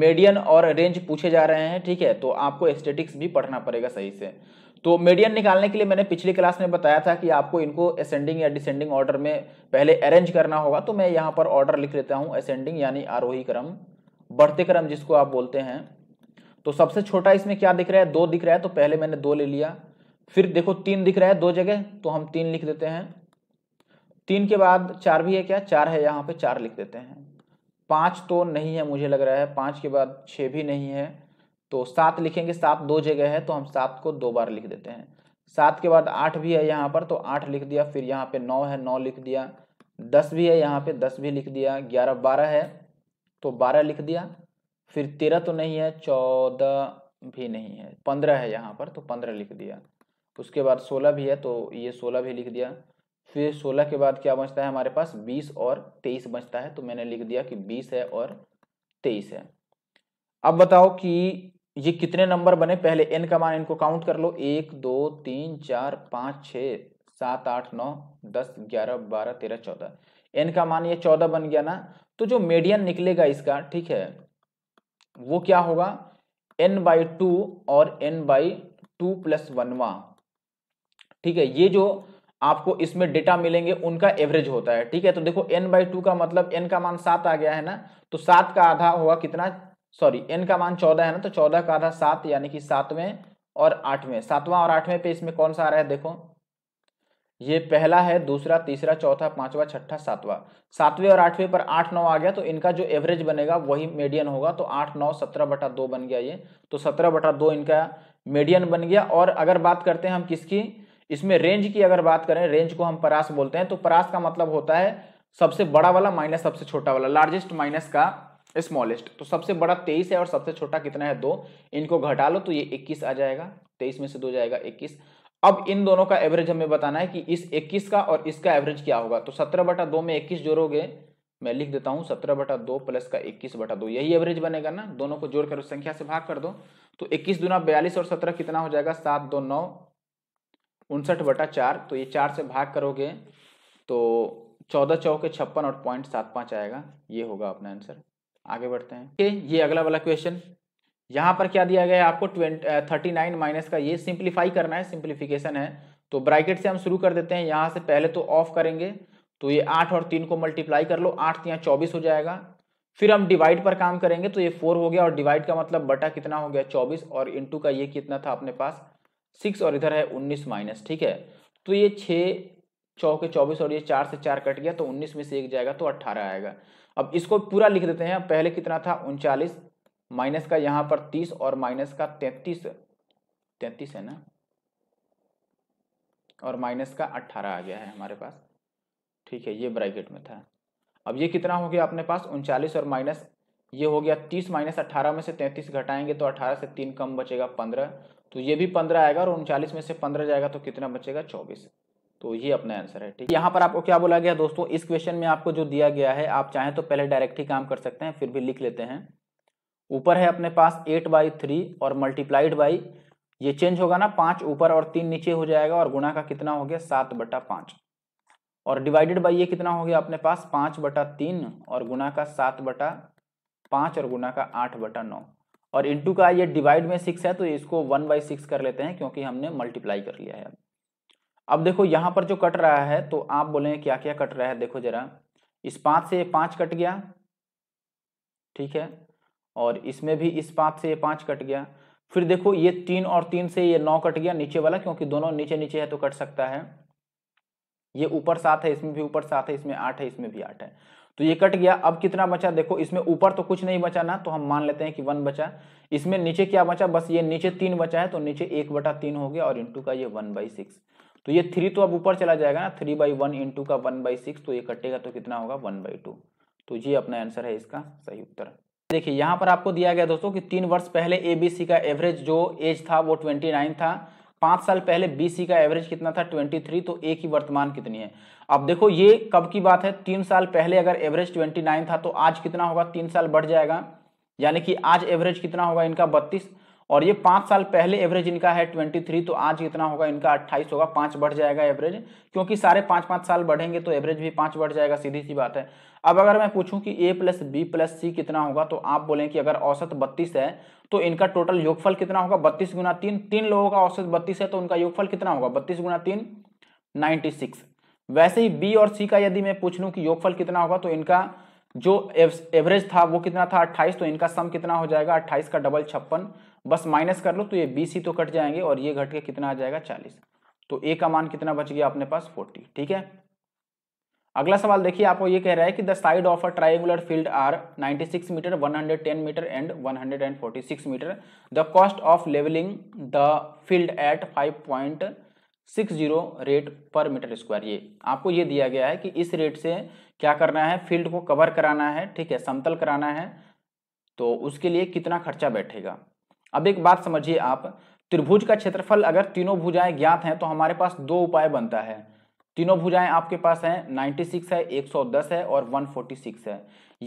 A: मीडियन और रेंज पूछे जा रहे हैं ठीक है तो आपको एस्थेटिक्स भी पढ़ना पड़ेगा सही से तो मीडियन निकालने के लिए मैंने पिछली क्लास में बताया था कि आपको इनको असेंडिंग या डिसेंडिंग ऑर्डर में पहले अरेंज करना होगा तो मैं यहाँ पर ऑर्डर लिख लेता हूँ असेंडिंग यानी आरोही क्रम बढ़ते क्रम जिसको आप बोलते हैं तो सबसे छोटा इसमें क्या दिख रहा है दो दिख रहा है तो पहले मैंने दो ले लिया फिर देखो तीन दिख रहा है दो जगह तो हम तीन लिख देते हैं तीन के बाद चार भी है क्या चार है यहाँ पे चार लिख देते हैं पाँच तो नहीं है मुझे लग रहा है पाँच के बाद छः भी नहीं है तो सात लिखेंगे सात दो जगह है तो हम सात को दो बार लिख देते हैं सात के बाद आठ भी है यहाँ पर तो आठ लिख दिया फिर यहाँ पे नौ है नौ लिख दिया दस भी है यहाँ पे दस भी लिख दिया ग्यारह बारह है तो बारह लिख दिया फिर तेरह तो नहीं है चौदह भी नहीं है पंद्रह है यहाँ पर तो पंद्रह लिख दिया उसके बाद सोलह भी है तो ये सोलह भी लिख दिया फिर सोलह के बाद क्या बचता है हमारे पास बीस और तेईस बचता है तो मैंने लिख दिया कि बीस है और तेईस है अब बताओ कि ये कितने नंबर बने पहले एन का मान इनको काउंट कर लो एक दो तीन चार पाँच छ सात आठ नौ दस ग्यारह बारह तेरह चौदह एन का मान ये चौदह बन गया ना तो जो मेडियन निकलेगा इसका ठीक है वो क्या होगा एन बाई टू और एन बाई टू प्लस वनवा ठीक है ये जो आपको इसमें डेटा मिलेंगे उनका एवरेज होता है ठीक है तो देखो एन बाई टू का मतलब एन का मान सात आ गया है ना तो सात का आधा होगा कितना सॉरी एन का मान चौदह है ना तो चौदह का आधा सात यानी कि सातवें और आठवें सातवां और आठवें पे इसमें कौन सा आ रहा है देखो ये पहला है दूसरा तीसरा चौथा पांचवा छठा सातवां सातवें और आठवें पर आठ नौ आ गया तो इनका जो एवरेज बनेगा वही मीडियन होगा तो आठ नौ सत्रह बटा दो बन गया ये तो सत्रह बटा दो इनका मीडियन बन गया और अगर बात करते हैं हम किसकी इसमें रेंज की अगर बात करें रेंज को हम परास बोलते हैं तो परास का मतलब होता है सबसे बड़ा वाला माइनस सबसे छोटा वाला लार्जेस्ट माइनस का स्मॉलेस्ट तो सबसे बड़ा तेईस है और सबसे छोटा कितना है दो इनको घटा लो तो ये इक्कीस आ जाएगा तेईस में से दो जाएगा इक्कीस अब इन दोनों का एवरेज हमें बताना है कि इस इक्कीस का और इसका एवरेज क्या होगा तो सत्रह बटा दो में इक्कीस जोड़ोगे मैं लिख देता हूं सत्रह बटा दो प्लस का इक्कीस बटा दो यही एवरेज बनेगा ना दोनों को जोड़कर उस संख्या से भाग कर दो तो इक्कीस दुना बयालीस और सत्रह कितना हो जाएगा सात दो नौ उनसठ बटा चार तो ये चार से भाग करोगे तो चौदह चौके छप्पन और पॉइंट सात पाँच आएगा ये होगा अपना आंसर आगे बढ़ते हैं ओके ये अगला वाला क्वेश्चन यहाँ पर क्या दिया गया है आपको ट्वेंट थर्टी नाइन माइनस का ये सिंप्लीफाई करना है सिंप्लीफिकेशन है तो ब्राइकेट से हम शुरू कर देते हैं यहाँ से पहले तो ऑफ करेंगे तो ये आठ और तीन को मल्टीप्लाई कर लो आठ यहाँ चौबीस हो जाएगा फिर हम डिवाइड पर काम करेंगे तो ये फोर हो गया और डिवाइड का मतलब बटा कितना हो गया चौबीस और इंटू का ये कितना था अपने पास सिक्स और इधर है उन्नीस माइनस ठीक है तो ये छः चौके चौबीस और ये चार से चार कट गया तो उन्नीस में से एक जाएगा तो अट्ठारह आएगा अब इसको पूरा लिख देते हैं पहले कितना था उनचालीस माइनस का यहाँ पर तीस और माइनस का तैतीस तैतीस है ना और माइनस का अट्ठारह आ गया है हमारे पास ठीक है ये ब्रैकेट में था अब ये कितना हो गया अपने पास उनचालीस और माइनस ये हो गया तीस माइनस अट्ठारह में से तैंतीस घटाएंगे तो अट्ठारह से तीन कम बचेगा पंद्रह तो ये भी पंद्रह आएगा और उनचालीस में से पंद्रह जाएगा तो कितना बचेगा चौबीस तो ये अपना आंसर है ठीक यहाँ पर आपको क्या बोला गया दोस्तों इस क्वेश्चन में आपको जो दिया गया है आप चाहें तो पहले डायरेक्ट ही काम कर सकते हैं फिर भी लिख लेते हैं ऊपर है अपने पास एट बाई थ्री और मल्टीप्लाइड बाई ये चेंज होगा ना पाँच ऊपर और तीन नीचे हो जाएगा और गुणा का कितना हो गया सात बटा पाँच और डिवाइडेड बाई ये कितना हो गया अपने पास पाँच बटा तीन और गुना का सात बटा पाँच और गुना का आठ बटा नौ और इंटू का ये डिवाइड में सिक्स है तो इसको वन बाई सिक्स कर लेते हैं क्योंकि हमने मल्टीप्लाई कर लिया है अब अब देखो यहाँ पर जो कट रहा है तो आप बोले क्या क्या कट रहा है देखो जरा इस पाँच से पाँच कट गया ठीक है और इसमें भी इस पाँच से पाँच कट गया फिर देखो ये तीन और तीन से ये नौ कट गया नीचे वाला क्योंकि दोनों नीचे नीचे है तो कट सकता है ये ऊपर सात है इसमें भी ऊपर सात है इसमें आठ है इसमें भी आठ है तो ये कट गया अब कितना बचा देखो इसमें ऊपर तो कुछ नहीं बचा ना तो हम मान लेते हैं कि वन बचा इसमें नीचे क्या बचा बस ये नीचे तीन बचा है तो नीचे एक बटा तीन हो गया और इंटू का ये वन बाई सिक्स तो ये थ्री तो अब ऊपर चला जाएगा ना थ्री बाई वन इंटू का वन बाई सिक्स तो ये कटेगा तो कितना होगा वन बाई टू तो ये अपना आंसर है इसका सही उत्तर देखिए यहाँ पर आपको दिया गया दोस्तों कि तीन वर्ष पहले ए बी सी का एवरेज जो एज था वो ट्वेंटी नाइन था पाँच साल पहले बी सी का एवरेज कितना था ट्वेंटी थ्री तो ए की वर्तमान कितनी है अब देखो ये कब की बात है तीन साल पहले अगर एवरेज ट्वेंटी नाइन था तो आज कितना होगा तीन साल बढ़ जाएगा यानी कि आज एवरेज कितना होगा इनका बत्तीस और ये पाँच साल पहले एवरेज इनका है ट्वेंटी थ्री तो आज कितना होगा इनका अट्ठाईस होगा पाँच बढ़ जाएगा एवरेज क्योंकि सारे पाँच पाँच साल बढ़ेंगे तो एवरेज भी पाँच बढ़ जाएगा सीधी सी बात है अब अगर मैं पूछूं कि A plus B plus C कितना होगा तो आप बोलें कि अगर औसत बत्तीस है तो इनका टोटल योगफल कितना होगा बत्तीस गुना तीन तीन लोगों का औसत बत्तीस है तो उनका योगफल कितना होगा बत्तीस गुना तीन नाइन्टी सिक्स वैसे ही बी और सी का यदि मैं पूछ लूँ कि योगफल कितना होगा तो इनका जो एवरेज था वो कितना था अट्ठाईस तो इनका सम कितना हो जाएगा अट्ठाईस का डबल छप्पन बस माइनस कर लो तो ये बीस ही तो कट जाएंगे और ये घट के कितना आ जाएगा चालीस तो ए का मान कितना बच गया अपने पास फोर्टी ठीक है अगला सवाल देखिए आपको ये कह रहा है कि the side of a triangular field are 96 metre 110 metre and 146 metre the cost of levelling the field at 5.60 rate per metre square ये आपको ये दिया गया है कि इस रेट से क्या करना है फील्ड को कवर कराना है ठीक है समतल कराना है तो उसके लिए कितना खर्चा बैठेगा अब एक बात समझिए आप त्रिभुज का क्षेत्रफल अगर तीनों भुजाएं ज्ञात हैं तो हमारे पास दो उपाय बनता है तीनों भुजाएं आपके पास हैं 96 है 110 है और 146 है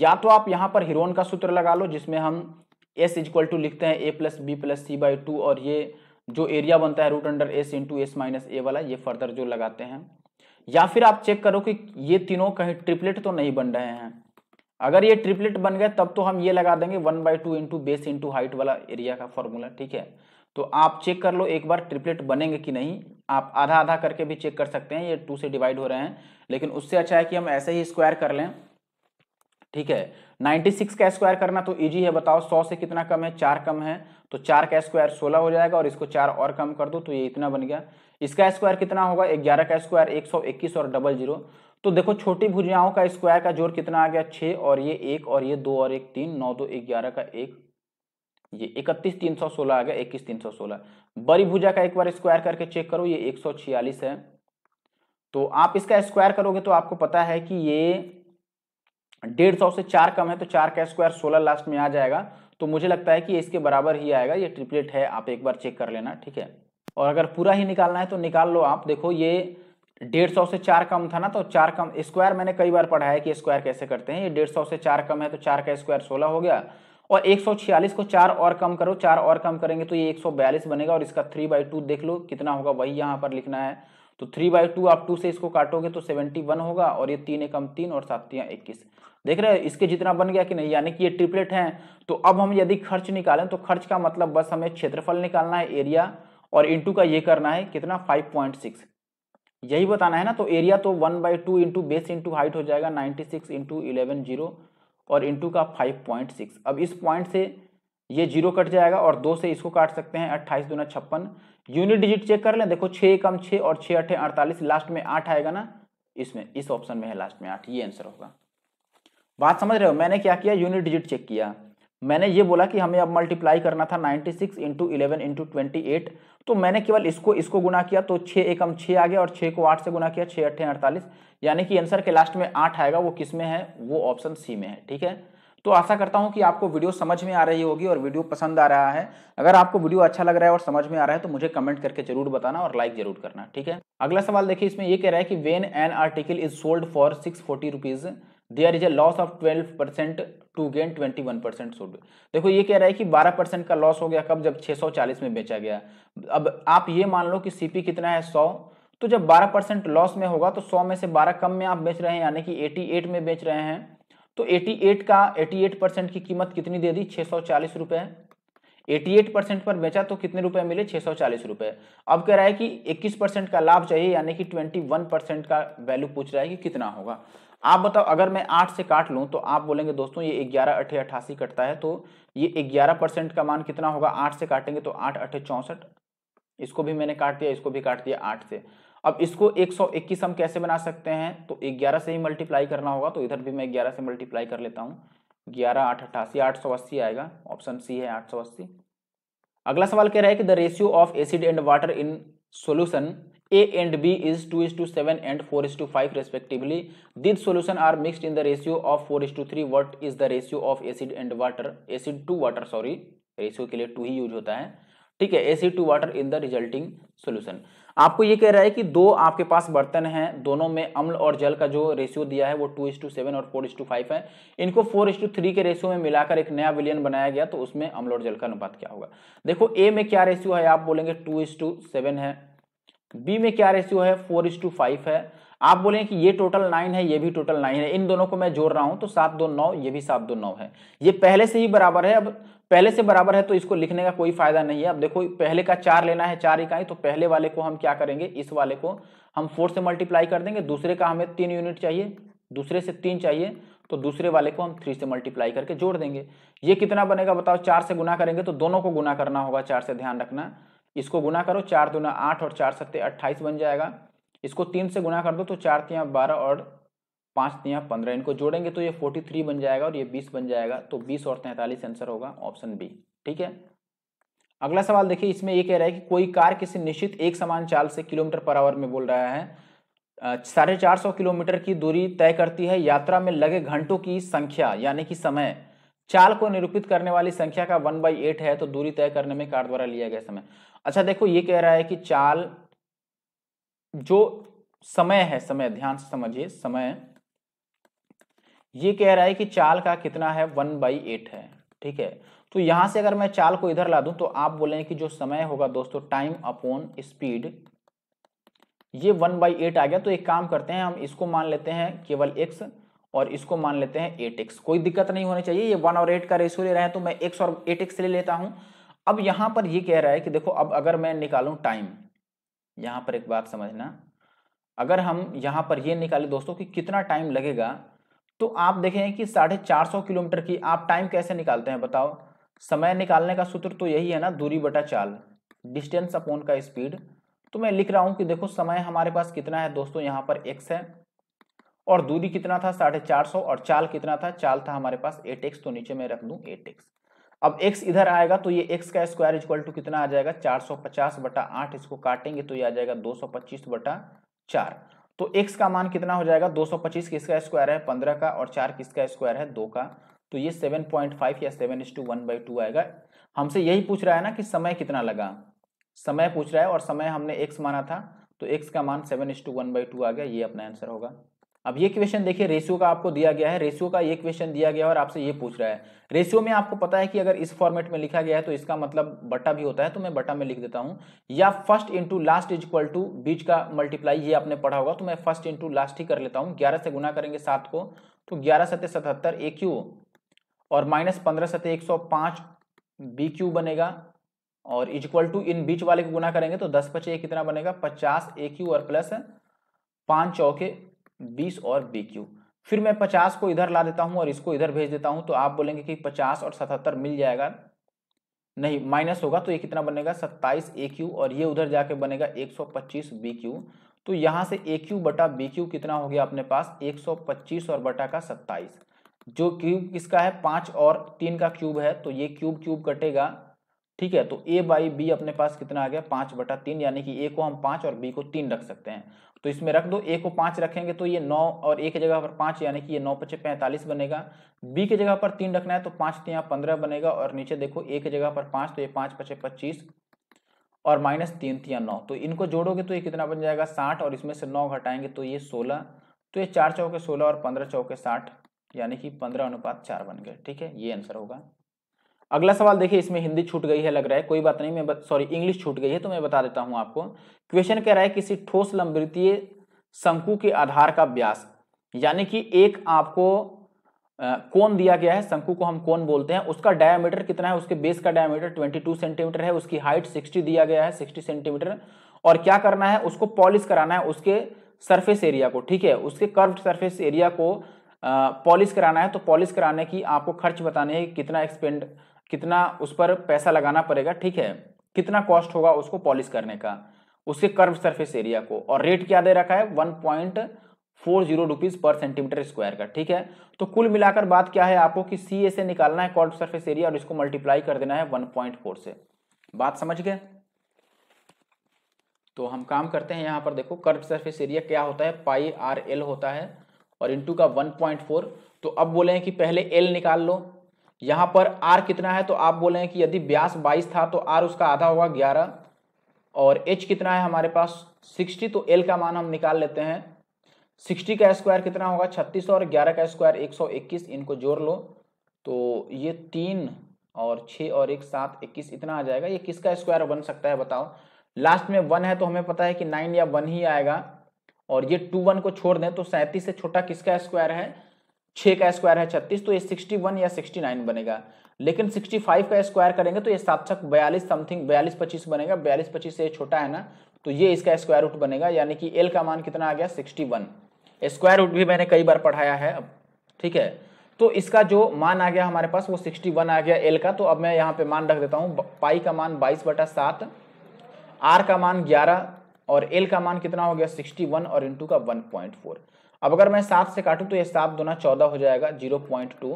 A: या तो आप यहाँ पर हिरोन का सूत्र लगा लो जिसमें हम s इजक्वल टू लिखते हैं A plus B plus C by two और ये जो एरिया बनता है root under S into S minus A वाला ये फर्दर जो लगाते हैं या फिर आप चेक करो कि ये तीनों कहीं ट्रिपलेट तो नहीं बन रहे हैं अगर ये ट्रिपलेट बन गए तब तो हम ये लगा देंगे one by two into base into height वाला एरिया का फॉर्मूला ठीक है तो आप चेक कर लो एक बार ट्रिपलेट बनेंगे कि नहीं आप आधा आधा करके भी चेक कर सकते हैं ये टू से डिवाइड हो रहे हैं लेकिन उससे अच्छा है कि हम ऐसे ही स्क्वायर कर लें ठीक है 96 का स्क्वायर करना तो इजी है बताओ 100 से कितना कम है चार कम है तो चार का स्क्वायर सोलह हो जाएगा और इसको चार और कम कर दो तो ये इतना बन गया इसका स्क्वायर कितना होगा ग्यारह का स्क्वायर एक सौ इक्कीस और डबल जीरो तो देखो छोटी भुजाओं का स्क्वायर का जोड़ कितना आ गया छः और ये एक और ये दो और एक तीन नौ दो एक ग्यारह का एक ये इकतीस तीन सौ सोलह आ गया इक्कीस तीन सौ सोलह बड़ी भुजा का एक बार स्क्वायर करके चेक करो ये एक सौ छियालीस है तो आप इसका स्क्वायर करोगे तो आपको पता है कि ये डेढ़ सौ से चार कम है तो चार का स्क्वायर सोलह लास्ट में आ जाएगा तो मुझे लगता है कि इसके बराबर ही आएगा ये ट्रिपलेट है आप एक बार चेक कर लेना ठीक है और अगर पूरा ही निकालना है तो निकाल लो आप देखो ये डेढ़ सौ से चार कम था ना तो चार कम स्क्वायर मैंने कई बार पढ़ा है कि स्क्वायर कैसे करते हैं ये डेढ़ सौ से चार कम है तो चार का स्क्वायर सोलह हो गया और एक सौ छियालीस को चार और कम करो चार और कम करेंगे तो ये एक सौ बयालीस बनेगा और इसका थ्री बाई टू देख लो कितना होगा वही यहाँ पर लिखना है तो थ्री बाई टू आप टू से इसको काटोगे तो सेवेंटी वन होगा और ये तीन एकम तीन और सात तीन इक्कीस देख रहे हैं इसके जितना बन गया कि नहीं यानी कि ये ट्रिपलेट हैं तो अब हम यदि खर्च निकालें तो खर्च का मतलब बस हमें क्षेत्रफल निकालना है एरिया और इंटू का ये करना है कितना फाइव पॉइंट सिक्स यही बताना है ना तो एरिया तो one by two into base into height हो जाएगा ninety six into eleven zero और इंटू का फाइव पॉइंट सिक्स अब इस पॉइंट से ये जीरो कट जाएगा और दो से इसको काट सकते हैं अट्ठाईस दूना छप्पन यूनिट डिजिट चेक कर लें देखो छः कम छः और छः अठे अड़तालीस लास्ट में आठ आएगा ना इसमें इस ऑप्शन में है लास्ट में आठ ये आंसर होगा बात समझ रहे हो मैंने क्या किया यूनिट डिजिट चेक किया मैंने ये बोला कि हमें अब मल्टीप्लाई करना था 96 six into eleven into twenty तो मैंने केवल इसको इसको गुना किया तो छः एकम छः आ गया और छः को आठ से गुना किया छः अट्ठे अड़तालीस यानी कि आंसर के लास्ट में आठ आएगा वो किस में है वो ऑप्शन सी में है ठीक है तो आशा करता हूँ कि आपको वीडियो समझ में आ रही होगी और वीडियो पसंद आ रहा है अगर आपको वीडियो अच्छा लग रहा है और समझ में आ रहा है तो मुझे कमेंट करके जरूर बताना और लाइक जरूर करना ठीक है अगला सवाल देखिए इसमें ये कह रहा है कि when an article is sold for six forty rupees there is a loss of twelve percent to gain twenty one percent should देखो ये कह रहा है कि बारह परसेंट का लॉस हो गया कब जब छह सौ चालीस में बेचा गया अब आप ये मान लो कि सीपी कितना है सौ तो जब बारह परसेंट लॉस में होगा तो सौ में से बारह कम में आप बेच रहे हैं यानी कि एटी एट में बेच रहे हैं तो एटी एट का एटी एट परसेंट की कीमत कितनी दे दी छह सौ चालीस रुपए एटी एट परसेंट पर बेचा तो कितने रुपए मिले छह सौ चालीस रुपए अब कह रहा है कि इक्कीस परसेंट का लाभ चाहिए यानी कि ट्वेंटी वन परसेंट का वैल्यू पूछ रहा है कि कितना होगा आप बताओ अगर मैं आठ से काट लूँ तो आप बोलेंगे दोस्तों ये ग्यारह अठे अट्ठासी कटता है तो ये ग्यारह परसेंट का मान कितना होगा आठ से काटेंगे तो आठ अठे चौंसठ इसको भी मैंने काट दिया इसको भी काट दिया आठ से अब इसको एक सौ इक्कीस हम कैसे बना सकते हैं तो ग्यारह से ही मल्टीप्लाई करना होगा तो इधर भी मैं ग्यारह से मल्टीप्लाई कर लेता हूँ ग्यारह आठ अट्ठासी आठ सौ अस्सी आएगा ऑप्शन सी है आठ सौ अस्सी अगला सवाल कह रहा है कि the ratio of acid and water in solution A and B is two is to seven and four is to five respectively this solution are mixed in the ratio of four is to three what is the ratio of acid and water acid to water sorry ratio के लिए to ही use होता है ठीक है acid to water in the resulting solution आपको ये कह रहा है कि दो आपके पास बर्तन हैं दोनों में अम्ल और जल का जो रेशियो दिया है वो टू इज टू सेवन और फोर इज टू फाइव है इनको फोर इज टू थ्री के रेशियो में मिलाकर एक नया विलियन बनाया गया तो उसमें अम्ल और जल का अनुपात क्या होगा देखो ए में क्या रेशियो है आप बोलेंगे टू इज टू सेवन है बी में क्या रेशियो है फोर इज टू फाइव है आप बोले कि ये टोटल नाइन है ये भी टोटल नाइन है इन दोनों को मैं जोड़ रहा हूं तो सात दो नौ ये भी सात दो नौ है ये पहले से ही बराबर है अब पहले से बराबर है तो इसको लिखने का कोई फायदा नहीं है अब देखो पहले का चार लेना है चार इकाई तो पहले वाले को हम क्या करेंगे इस वाले को हम फोर से मल्टीप्लाई कर देंगे दूसरे का हमें तीन यूनिट चाहिए दूसरे से तीन चाहिए तो दूसरे वाले को हम थ्री से मल्टीप्लाई करके जोड़ देंगे ये कितना बनेगा बताओ चार से गुना करेंगे तो दोनों को गुना करना होगा चार से ध्यान रखना इसको गुना करो चार दूना आठ और चार सत्ते अट्ठाईस बन जाएगा इसको तीन से गुना कर दो तो चार तिया बारह और पाँच तिया पंद्रह इनको जोड़ेंगे तो ये फोर्टी थ्री बन जाएगा और ये बीस बन जाएगा तो बीस और तैंतालीस आंसर होगा ऑप्शन बी ठीक है अगला सवाल देखिए इसमें ये कह रहा है कि कोई कार किसी निश्चित एक समान चाल से किलोमीटर पर आवर में बोल रहा है साढ़े चार सौ किलोमीटर की दूरी तय करती है यात्रा में लगे घंटों की संख्या यानी कि समय चाल को निरूपित करने वाली संख्या का वन बाई एट है तो दूरी तय करने में कार द्वारा लिया गया समय अच्छा देखो ये कह रहा है कि चाल जो समय है समय ध्यान से समझिए समय ये कह रहा है कि चाल का कितना है वन बाई एट है ठीक है तो यहां से अगर मैं चाल को इधर ला दूं तो आप बोले कि जो समय होगा दोस्तों टाइम अपॉन स्पीड ये वन बाई एट आ गया तो एक काम करते हैं हम इसको मान लेते हैं केवल एक्स और इसको मान लेते हैं एट एक्स कोई दिक्कत नहीं होनी चाहिए ये वन और एट का रेशियो ले रहे हैं तो मैं एक्स और एट एक्स ले लेता हूँ अब यहाँ पर ये कह रहा है कि देखो अब अगर मैं निकालू टाइम यहाँ पर एक बात समझना अगर हम यहाँ पर ये निकालें दोस्तों कि कितना टाइम लगेगा तो आप देखें कि साढ़े चार सौ किलोमीटर की आप टाइम कैसे निकालते हैं बताओ समय निकालने का सूत्र तो यही है ना दूरी बटा चाल डिस्टेंस अपॉन का स्पीड तो मैं लिख रहा हूँ कि देखो समय हमारे पास कितना है दोस्तों यहाँ पर एक्स है और दूरी कितना था साढ़े चार सौ और चाल कितना था चाल था हमारे पास एट एक्स तो नीचे मैं रख दू एट एक्स अब x इधर आएगा तो ये x का स्क्वायर इक्वल टू कितना आ जाएगा 450 बटा आठ इसको काटेंगे तो ये आ जाएगा 225 बटा चार तो x का मान कितना हो जाएगा 225 किसका स्क्वायर है 15 का और चार किसका स्क्वायर है दो का तो ये 7.5 या seven is to one by two आएगा हमसे यही पूछ रहा है ना कि समय कितना लगा समय पूछ रहा है और समय हमने x माना था तो x का मान seven is to one by two आ गया ये अपना आंसर होगा अब ये क्वेश्चन देखिए रेशियो का आपको दिया गया है रेशियो का ये क्वेश्चन दिया गया है और आपसे ये पूछ रहा है रेशियो में आपको पता है कि अगर इस फॉर्मेट में लिखा गया है तो इसका मतलब बटा भी होता है तो मैं बटा में लिख देता हूँ या first into last is equal to बीच का मल्टीप्लाई ये आपने पढ़ा होगा तो मैं फर्स्ट इंटू लास्ट ही कर लेता हूँ ग्यारह से गुना करेंगे सात को तो ग्यारह सत्य सतहत्तर ए क्यू और माइनस पंद्रह सत्य एक सौ पांच बी क्यू बनेगा और इज इक्वल टू इन बीच वाले को गुना करेंगे तो दस पचे कितना बनेगा पचास ए क्यू और प्लस पाँच चौके बीस और बी क्यू फिर मैं पचास को इधर ला देता हूं और इसको इधर भेज देता हूं तो आप बोलेंगे कि पचास और सतहत्तर मिल जाएगा नहीं माइनस होगा तो ये कितना बनेगा सत्ताईस ए क्यू और ये उधर जाके बनेगा एक सौ पच्चीस बी क्यू तो यहाँ से ए क्यू बटा बी क्यू कितना हो गया अपने पास एक सौ पच्चीस और बटा का सत्ताईस जो क्यूब किसका है पाँच और तीन का क्यूब है तो ये क्यूब क्यूब कटेगा ठीक है तो ए बाई बी अपने पास कितना आ गया पाँच बटा तीन यानी कि ए को हम पाँच और बी को तीन रख सकते हैं तो इसमें रख दो ए को पाँच रखेंगे तो ये नौ और ए की जगह पर पाँच यानी कि ये नौ पचे पैंतालीस बनेगा बी की जगह पर तीन रखना है तो पाँच तीन तो यहाँ पंद्रह बनेगा और नीचे देखो ए की जगह पर पाँच तो ये पाँच पचे पच्चीस और माइनस तीन तिया तो नौ तो इनको जोड़ोगे तो ये कितना बन जाएगा साठ और इसमें से नौ घटाएंगे तो ये सोलह तो ये चार चौके सोलह और पंद्रह चौके साठ यानी कि पंद्रह अनुपात चार बन गए ठीक है ये आंसर होगा अगला सवाल देखिए इसमें हिंदी छूट गई है लग रहा है कोई बात नहीं मैं सॉरी इंग्लिश छूट गई है तो मैं बता देता हूँ आपको क्वेश्चन कह रहा है किसी ठोस लंबवृत्तीय शंकु के आधार का व्यास यानी कि एक आपको कौन दिया गया है शंकु को हम कौन बोलते हैं उसका डायामीटर कितना है उसके बेस का डायामीटर 22 सेंटीमीटर है उसकी हाइट 60 दिया गया है 60 सेंटीमीटर और क्या करना है उसको पॉलिश कराना है उसके सरफेस एरिया को ठीक है उसके कर्व्ड सरफेस एरिया को पॉलिश कराना है तो पॉलिश कराने की आपको खर्च बताने है कितना एक्सपेंड कितना उस पर पैसा लगाना पड़ेगा ठीक है कितना कॉस्ट होगा उसको पॉलिश करने का उसके कर्व सरफेस एरिया को और रेट क्या दे रखा है one point four zero rupees per centimetre square का ठीक है तो कुल मिलाकर बात क्या है आपको कि सी से निकालना है कॉल्ड सर्फेस एरिया और इसको मल्टीप्लाई कर देना है वन से बात समझ गए तो हम काम करते हैं यहाँ पर देखो कर्व सरफेस एरिया क्या होता है पाई आर एल होता है और इनटू का 1.4 तो अब बोले हैं कि पहले एल निकाल लो यहां पर आर कितना है तो आप बोले कि यदि ब्यास बाईस था तो आर उसका आधा होगा ग्यारह और एच कितना है हमारे पास सिक्सटी तो एल का मान हम निकाल लेते हैं सिक्सटी का स्क्वायर कितना होगा छत्तीस और ग्यारह का स्क्वायर एक सौ इक्कीस इनको जोड़ लो तो ये तीन और छः और एक सात इक्कीस इतना आ जाएगा ये किसका स्क्वायर बन सकता है बताओ लास्ट में वन है तो हमें पता है कि नाइन या वन ही आएगा और ये टू वन को छोड़ दें तो सैंतीस से छोटा किसका स्क्वायर है छः का स्क्वायर है छत्तीस तो ये सिक्सटी वन या सिक्सटी नाइन बनेगा लेकिन सिक्सटी फाइव का स्क्वायर करेंगे तो ये सात बयालीस समथिंग बयालीस पच्चीस बनेगा बयालीस पच्चीस से छोटा है ना तो ये इसका स्क्वायर रूट बनेगा यानी कि एल का मान कितना आ गया सिक्सटी वन स्क्वायर रूट भी मैंने कई बार पढ़ाया है अब ठीक है तो इसका जो मान आ गया हमारे पास वो सिक्सटी वन आ गया एल का तो अब मैं यहाँ पे मान रख देता हूँ पाई का मान बाईस बटा सात आर का मान ग्यारह और एल का मान कितना हो गया सिक्सटी वन और इंटू का वन पॉइंट फोर अब अगर मैं सात से काटूँ तो ये सात गुना चौदह हो जाएगा जीरो पॉइंट टू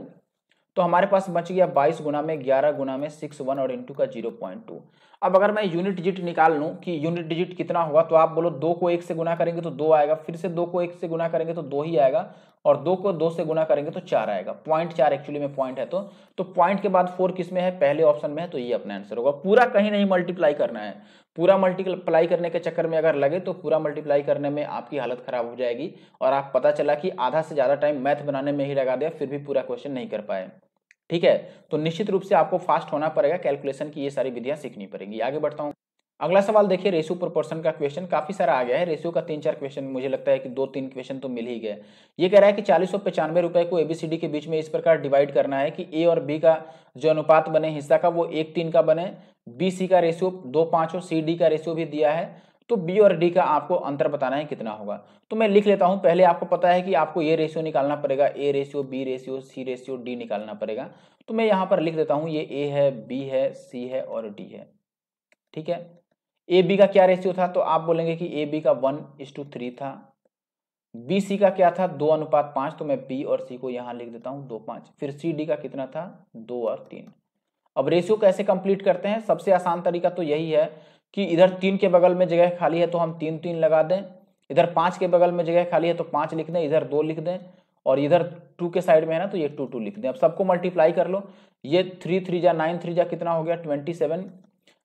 A: तो हमारे पास बच गया बाईस गुना में ग्यारह गुना में सिक्स वन और इंटू का जीरो पॉइंट टू अब अगर मैं यूनिट डिजिट निकाल लूँ कि यूनिट डिजिट कितना होगा तो आप बोलो दो को एक से गुना करेंगे तो दो आएगा फिर से दो को एक से गुना करेंगे तो दो ही आएगा और दो को दो से गुना करेंगे तो चार आएगा पॉइंट चार एक्चुअली में पॉइंट है तो तो पॉइंट के बाद फोर किस में है पहले ऑप्शन में है तो ये अपना आंसर होगा पूरा कहीं नहीं मल्टीप्लाई करना है पूरा मल्टीप्लाई करने के चक्कर में अगर लगे तो पूरा मल्टीप्लाई करने में आपकी हालत खराब हो जाएगी और आप पता चला कि आधा से ज़्यादा टाइम मैथ बनाने में ही लगा दिया फिर भी पूरा क्वेश्चन नहीं कर पाए ठीक है तो निश्चित रूप से आपको फास्ट होना पड़ेगा कैलकुलेशन की ये सारी विधियां सीखनी पड़ेगी आगे बढ़ता हूँ अगला सवाल देखिए रेशियो प्रोपोर्शन का क्वेश्चन काफी सारा आ गया है रेशियो का तीन चार क्वेश्चन मुझे लगता है कि दो तीन क्वेश्चन तो मिल ही गए ये कह रहा है कि चालीस सौ पचानवे रुपए को एबीसीडी के बीच में इस प्रकार डिवाइड करना है कि ए और बी का जो अनुपात बने हिस्सा का वो एक तीन का बने बी सी का रेशियो दो पांच हो सी डी का रेशियो भी दिया है तो बी और डी का आपको अंतर बताना है कितना होगा तो मैं लिख लेता हूं पहले आपको पता है कि आपको ये रेशियो निकालना पड़ेगा A ratio B ratio C ratio D निकालना पड़ेगा तो मैं यहां पर लिख देता हूं ये ए है बी है सी है और डी है ठीक है ए बी का क्या रेशियो था तो आप बोलेंगे कि ए बी का वन इस टू थ्री था बी सी का क्या था दो अनुपात पांच तो मैं बी और सी को यहां लिख देता हूँ दो पांच फिर सी डी का कितना था दो और तीन अब रेशियो कैसे कंप्लीट करते हैं सबसे आसान तरीका तो यही है कि इधर तीन के बगल में जगह खाली है तो हम तीन तीन लगा दें इधर पाँच के बगल में जगह खाली है तो पाँच लिख दें इधर दो लिख दें और इधर टू के साइड में है ना तो ये टू टू लिख दें अब सबको मल्टीप्लाई कर लो ये थ्री थ्री जा नाइन थ्री जा कितना हो गया ट्वेंटी सेवन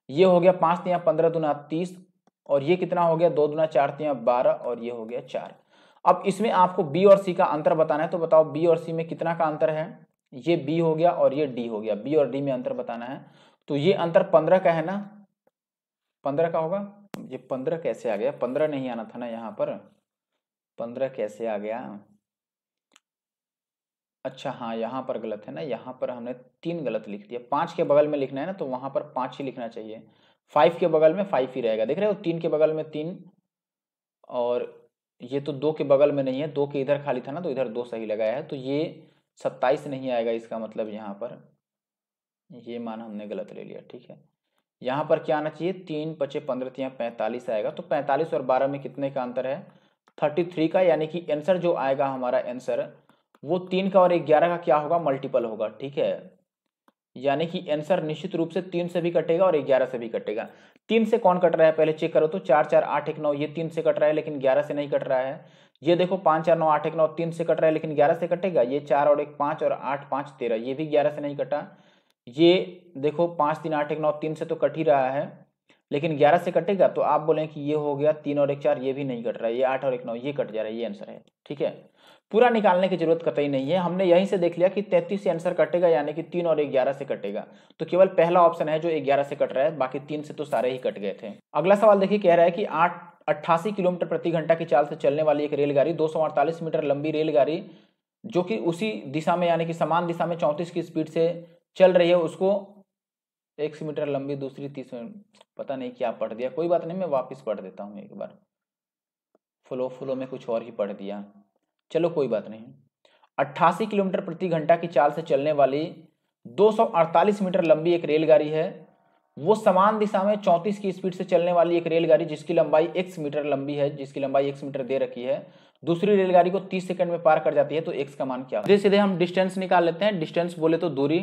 A: ये हो गया पाँच तिया पंद्रह दुना तीस और ये कितना हो गया दो दुना चार तिया बारह और ये हो गया चार अब इसमें आपको बी और सी का अंतर बताना है तो बताओ बी और सी में कितना का अंतर है ये बी हो गया और ये डी हो गया बी और डी में अंतर बताना है तो ये अंतर पंद्रह का है ना पंद्रह का होगा ये पंद्रह कैसे आ गया पंद्रह नहीं आना था ना यहाँ पर पंद्रह कैसे आ गया अच्छा हाँ यहाँ पर गलत है ना यहाँ पर हमने तीन गलत लिख दिया पाँच के बगल में लिखना है ना तो वहाँ पर पाँच ही लिखना चाहिए फाइव के बगल में फाइव ही रहेगा देख रहे हो तीन के बगल में तीन और ये तो दो के बगल में नहीं है दो के इधर खाली था ना तो इधर दो सही लगाया है तो ये सत्ताईस नहीं आएगा इसका मतलब यहाँ पर ये मान हमने गलत ले लिया ठीक है यहाँ पर क्या आना चाहिए तीन पचे पंद्रह तीन तो पैंतालीस आएगा तो पैंतालीस और बारह में कितने का अंतर है थर्टी थ्री का यानी कि आंसर जो आएगा हमारा आंसर वो तीन का और ग्यारह का क्या होगा मल्टीपल होगा ठीक है यानी कि आंसर निश्चित रूप से तीन से भी कटेगा और ग्यारह से भी कटेगा तीन से कौन कट रहा है पहले चेक करो तो चार चार आठ एक नौ ये तीन से कट रहा है लेकिन ग्यारह से नहीं कट रहा है ये देखो पाँच चार नौ आठ एक नौ तीन से कट रहा है लेकिन ग्यारह से कटेगा ये चार और एक पाँच और आठ पाँच तेरह ये भी ग्यारह से नहीं कटा ये देखो पाँच तीन आठ एक नौ तीन से तो कट ही रहा है लेकिन ग्यारह से कटेगा तो आप बोलें कि ये हो गया तीन और एक चार ये भी नहीं कट रहा है ये आठ और एक नौ ये कट जा रहा है ये आंसर है ठीक है पूरा निकालने की जरूरत कतई नहीं है हमने यहीं से देख लिया कि तैंतीस से आंसर कटेगा यानी कि तीन और एक ग्यारह से कटेगा तो केवल पहला ऑप्शन है जो एक ग्यारह से कट रहा है बाकी तीन से तो सारे ही कट गए थे अगला सवाल देखिए कह रहा है कि आठ अट्ठासी किलोमीटर प्रति घंटा की चाल से चलने वाली एक रेलगाड़ी दो मीटर लंबी रेलगाड़ी जो कि उसी दिशा में यानी कि समान दिशा में चौंतीस की स्पीड से चल रही है उसको एक सौ मीटर लंबी दूसरी तीस पता नहीं क्या पढ़ दिया कोई बात नहीं मैं वापस पढ़ देता हूँ एक बार फ्लो फ्लो में कुछ और ही पढ़ दिया चलो कोई बात नहीं अट्ठासी किलोमीटर प्रति घंटा की चाल से चलने वाली 248 मीटर लंबी एक रेलगाड़ी है वो समान दिशा में 34 की स्पीड से चलने वाली एक रेलगाड़ी जिसकी लंबाई एक्स मीटर लंबी है जिसकी लंबाई एक मीटर दे रखी है दूसरी रेलगाड़ी को 30 सेकंड में पार कर जाती है तो एक्स का मान क्या सीधे सीधे हम डिस्टेंस निकाल लेते हैं डिस्टेंस बोले तो दूरी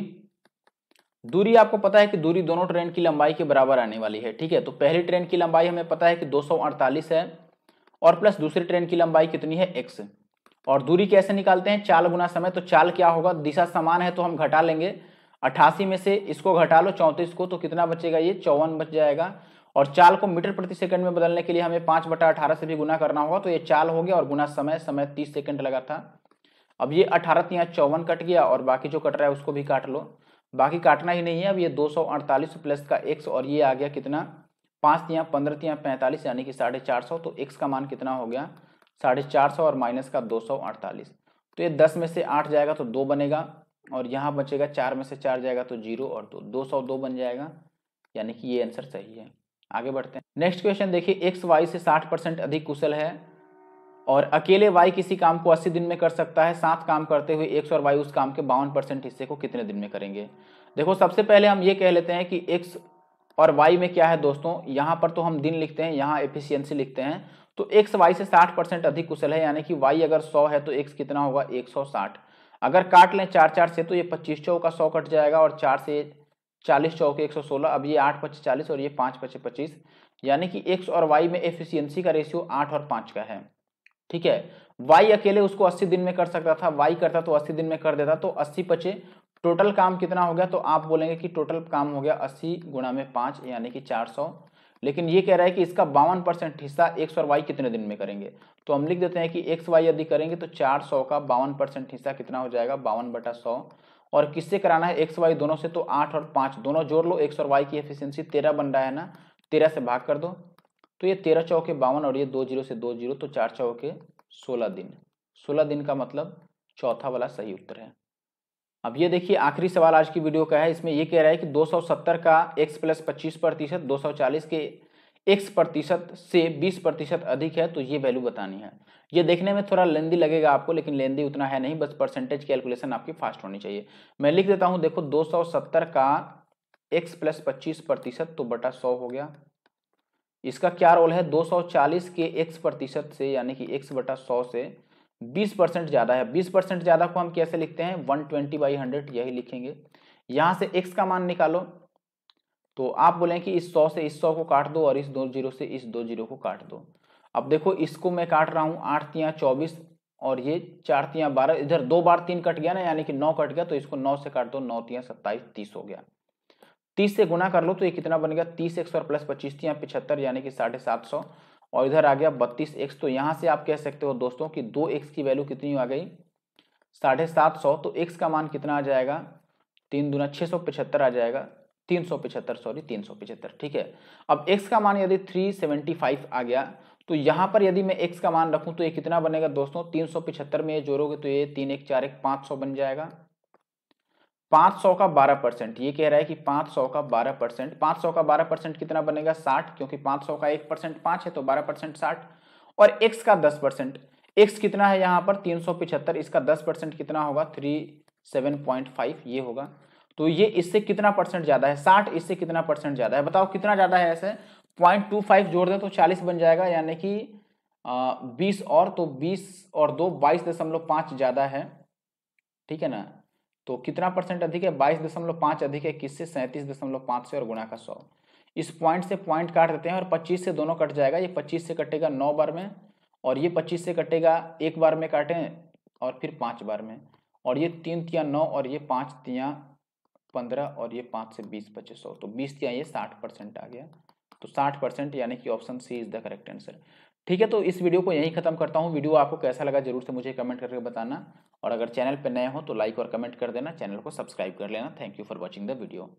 A: दूरी आपको पता है कि दूरी दोनों ट्रेन की लंबाई के बराबर आने वाली है ठीक है तो पहली ट्रेन की लंबाई हमें पता है कि 248 है और प्लस दूसरी ट्रेन की लंबाई कितनी है एक्स और दूरी कैसे निकालते हैं चाल गुना समय तो चाल क्या होगा दिशा समान है तो हम घटा लेंगे अट्ठासी में से इसको घटा लो चौंतीस को तो कितना बचेगा ये चौवन बच जाएगा और चाल को मीटर प्रति सेकंड में बदलने के लिए हमें पाँच बटा अठारह से भी गुना करना होगा तो ये चाल हो गया और गुना समय समय तीस सेकंड लगा था अब ये अठारह चौवन कट गया और बाकी जो कट रहा है उसको भी काट लो बाकी काटना ही नहीं है अब ये दो सौ अड़तालीस प्लस का एक्स और ये आ गया कितना पाँच तियाँ पंद्रह तिया पैंतालीस यानी कि साढ़े चार सौ तो एक्स का मान कितना हो गया साढ़े चार सौ और माइनस का दो सौ अड़तालीस तो ये दस में से आठ जाएगा तो दो बनेगा और यहाँ बचेगा चार में से चार जाएगा तो जीरो और दो दो सौ दो बन जाएगा यानी कि ये आंसर सही है आगे बढ़ते हैं नेक्स्ट क्वेश्चन देखिए एक्स वाई से साठ परसेंट अधिक कुशल है और अकेले वाई किसी काम को 80 दिन में कर सकता है सात काम करते हुए एक्स और वाई उस काम के बावन परसेंट हिस्से को कितने दिन में करेंगे देखो सबसे पहले हम ये कह लेते हैं कि एक्स और वाई में क्या है दोस्तों यहाँ पर तो हम दिन लिखते हैं यहाँ एफिशियंसी लिखते हैं तो एक्स वाई से 60 परसेंट अधिक कुशल है यानी कि वाई अगर 100 है तो एक्स कितना होगा 160 अगर काट लें चार चार से तो ये पच्चीस चौ का 100 कट जाएगा और चार से चालीस चौ के सोलह अब ये आठ पच्चीस चालीस और ये पाँच पच्चीस पच्चीस यानी कि एक्स और वाई में एफिशियंसी का रेशियो आठ और पाँच का है ठीक है वाई अकेले उसको अस्सी दिन में कर सकता था वाई करता तो अस्सी दिन में कर देता तो अस्सी पचे टोटल काम कितना हो गया तो आप बोलेंगे कि टोटल काम हो गया अस्सी गुणा में पांच यानी कि चार सौ लेकिन ये कह रहा है कि इसका बावन परसेंट हिस्सा एक्स और वाई कितने दिन में करेंगे तो हम लिख देते हैं कि एक्स वाई यदि करेंगे तो चार सौ का बावन परसेंट हिस्सा कितना हो जाएगा बावन बटा सौ और किससे कराना है एक्स वाई दोनों से तो आठ और पाँच दोनों जोड़ लो एक्स और वाई की एफिशियंसी तेरह बन रहा है ना तेरह से भाग कर दो तो ये तेरह चौके बावन और ये दो जीरो से दो जीरो तो चार चौके सोलह दिन सोलह दिन का मतलब चौथा वाला सही उत्तर है अब ये देखिए आखिरी सवाल आज की वीडियो का है इसमें ये कह रहा है कि 270 का x प्लस पच्चीस प्रतिशत दो के x प्रतिशत से 20 प्रतिशत अधिक है तो ये वैल्यू बतानी है ये देखने में थोड़ा लेंदी लगेगा आपको लेकिन लेंदी उतना है नहीं बस परसेंटेज कैलकुलेशन आपकी फास्ट होनी चाहिए मैं लिख देता हूँ देखो सत्तर का एक्स प्लस पच्चीस प्रतिशत तो बटा सौ हो गया इसका क्या रोल है 240 के x प्रतिशत से यानी कि x बटा सौ से 20 परसेंट ज़्यादा है 20 परसेंट ज़्यादा को हम कैसे लिखते हैं 120 ट्वेंटी बाई हंड्रेड यही लिखेंगे यहाँ से x का मान निकालो तो आप बोलें कि इस सौ से इस सौ को काट दो और इस दो जीरो से इस दो जीरो को काट दो अब देखो इसको मैं काट रहा हूँ आठ तियाँ चौबीस और ये चार तियाँ बारह इधर दो बार तीन कट गया ना यानी कि नौ कट गया तो इसको नौ से काट दो नौ तियाँ सत्ताईस तीस हो गया तीस से गुना कर लो तो ये कितना बन गया तीस एक्स और प्लस पच्चीस थी यहाँ पिछहत्तर यानी कि साढ़े सात सौ और इधर आ गया बत्तीस एक्स तो यहाँ से आप कह सकते हो दोस्तों कि दो एक्स की वैल्यू कितनी आ गई साढ़े सात सौ तो एक्स का मान कितना आ जाएगा तीन दुना छः सौ पिछहत्तर आ जाएगा तीन सौ पिछहत्तर सॉरी तीन सौ पिछहत्तर ठीक है अब एक्स का मान यदि थ्री सेवेंटी फाइव आ गया तो यहाँ पर यदि मैं एक्स का मान रखूँ तो ये कितना बनेगा दोस्तों तीन सौ पिछहत्तर में ये जोड़ोगे तो ये तीन एक चार एक पाँच सौ बन जाएगा पांच सौ का बारह परसेंट ये कह रहा है कि पांच सौ का बारह परसेंट पांच सौ का बारह परसेंट कितना बनेगा साठ क्योंकि पांच सौ का एक परसेंट पांच है तो बारह परसेंट साठ और एक्स का दस परसेंट एक्स कितना है यहाँ पर तीन सौ पिछहत्तर इसका दस परसेंट कितना होगा थ्री सेवन पॉइंट फाइव ये होगा तो ये इससे कितना परसेंट ज़्यादा है साठ इससे कितना परसेंट ज़्यादा है बताओ कितना ज़्यादा है ऐसे पॉइंट टू फाइव जोड़ दें तो चालीस बन जाएगा यानी कि बीस और तो बीस और दो बाईस दशमलव पांच ज़्यादा है ठीक है ना तो कितना परसेंट अधिक है बाईस दशमलव पाँच अधिक है किससे सैंतीस दशमलव पाँच से और गुणा का सौ इस पॉइंट से पॉइंट काट देते हैं और पच्चीस से दोनों कट जाएगा ये पच्चीस से कटेगा नौ बार में और ये पच्चीस से कटेगा एक बार में काटें और फिर पाँच बार में और ये तीन तिया नौ और ये पाँच तिया पंद्रह और ये पाँच से बीस पच्चीस सौ तो बीस तिया ये साठ परसेंट आ गया तो साठ परसेंट यानी कि option C is the correct answer ठीक है तो इस वीडियो को यहीं खत्म करता हूँ वीडियो आपको कैसा लगा जरूर से मुझे कमेंट करके बताना और अगर चैनल पर नए हो तो लाइक और कमेंट कर देना चैनल को सब्सक्राइब कर लेना thank you for watching the video